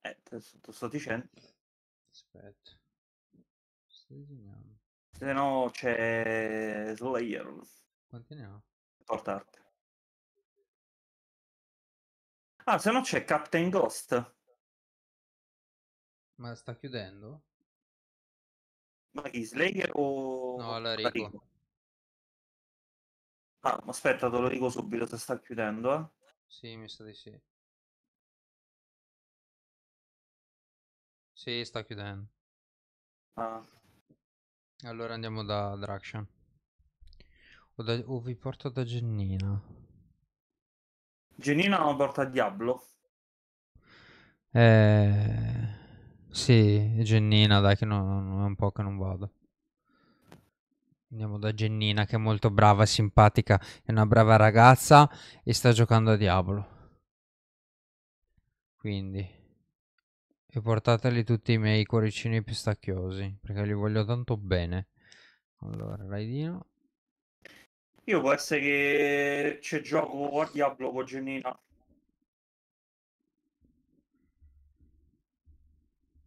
Eh, te lo sto dicendo. Aspetta. Sto disegnando. Se no c'è Slayer, Quanti ne ha? portarte. Ah, se no c'è Captain Ghost. Ma sta chiudendo? Ma chi, Slayer o... No, la Rico. Ah, aspetta, te lo dico subito se sta chiudendo, eh. Sì, mi sa di sì. Sì, sta chiudendo. Ah. Allora andiamo da Draction. O, da... o vi porto da Gennina. Genina porta Diablo? Eh, sì, Gennina, dai, che non, è un po' che non vado. Andiamo da Gennina, che è molto brava e simpatica, è una brava ragazza e sta giocando a Diablo. Quindi, e portateli tutti i miei cuoricini pistacchiosi, perché li voglio tanto bene. Allora, Raidino. Io può essere che c'è gioco a Diablo con Gennina.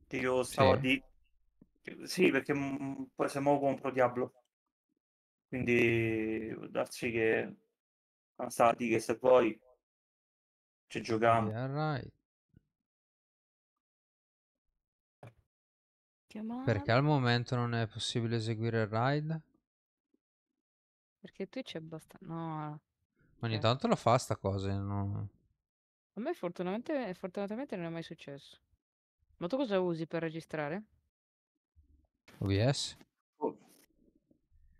Io stavo sì. di... Sì, perché mm, poi se mo compro Diablo. Quindi può darsi che... Stati che se poi ci giochiamo. Yeah, right. Perché al momento non è possibile eseguire il raid? Perché Twitch è abbastanza... No. Ogni eh. tanto lo fa sta cosa. Eh, no? A me fortunatamente, fortunatamente non è mai successo. Ma tu cosa usi per registrare? OBS? Oh.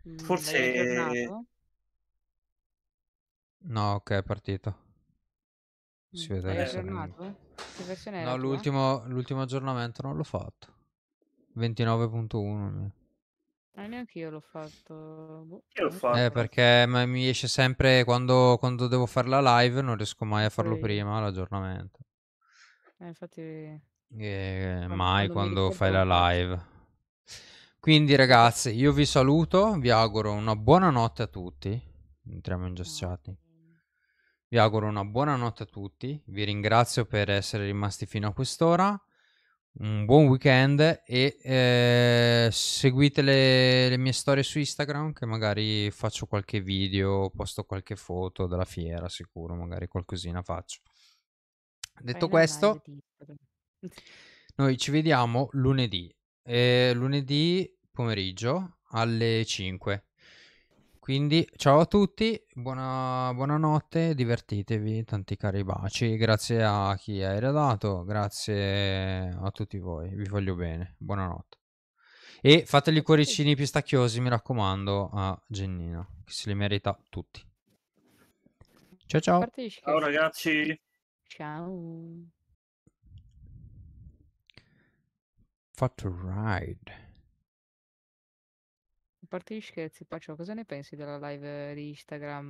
Mm, forse... No, ok, è partito. Si mm, vede Che versione no, l'ultimo, l'ultimo aggiornamento non l'ho fatto. 29.1. Eh, neanche io l'ho fatto. Boh. Io l'ho fatto. Eh, perché mi esce sempre quando, quando devo fare la live, non riesco mai a farlo Sì. prima, l'aggiornamento. Eh, infatti... E mai quando fai la live. Quindi, ragazzi, io vi saluto, vi auguro una buona notte a tutti. Entriamo in ah, gestiati. Vi auguro una buona notte a tutti. Vi ringrazio per essere rimasti fino a quest'ora un buon weekend e eh, seguite le, le, mie storie su Instagram che magari faccio qualche video, posto qualche foto della fiera sicuro, magari qualcosina faccio. Detto Beh, questo, noi ci vediamo lunedì, eh, lunedì pomeriggio alle 5. Quindi ciao a tutti, buona, buonanotte, divertitevi, tanti cari baci, grazie a chi ha redato, grazie a tutti voi, vi voglio bene, buonanotte. E fateli cuoricini pistacchiosi, mi raccomando, a Gennino, che se li merita tutti. Ciao ciao. Ciao ragazzi. Ciao. Fatto ride parte gli scherzi, Pacio, cosa ne pensi della live di Instagram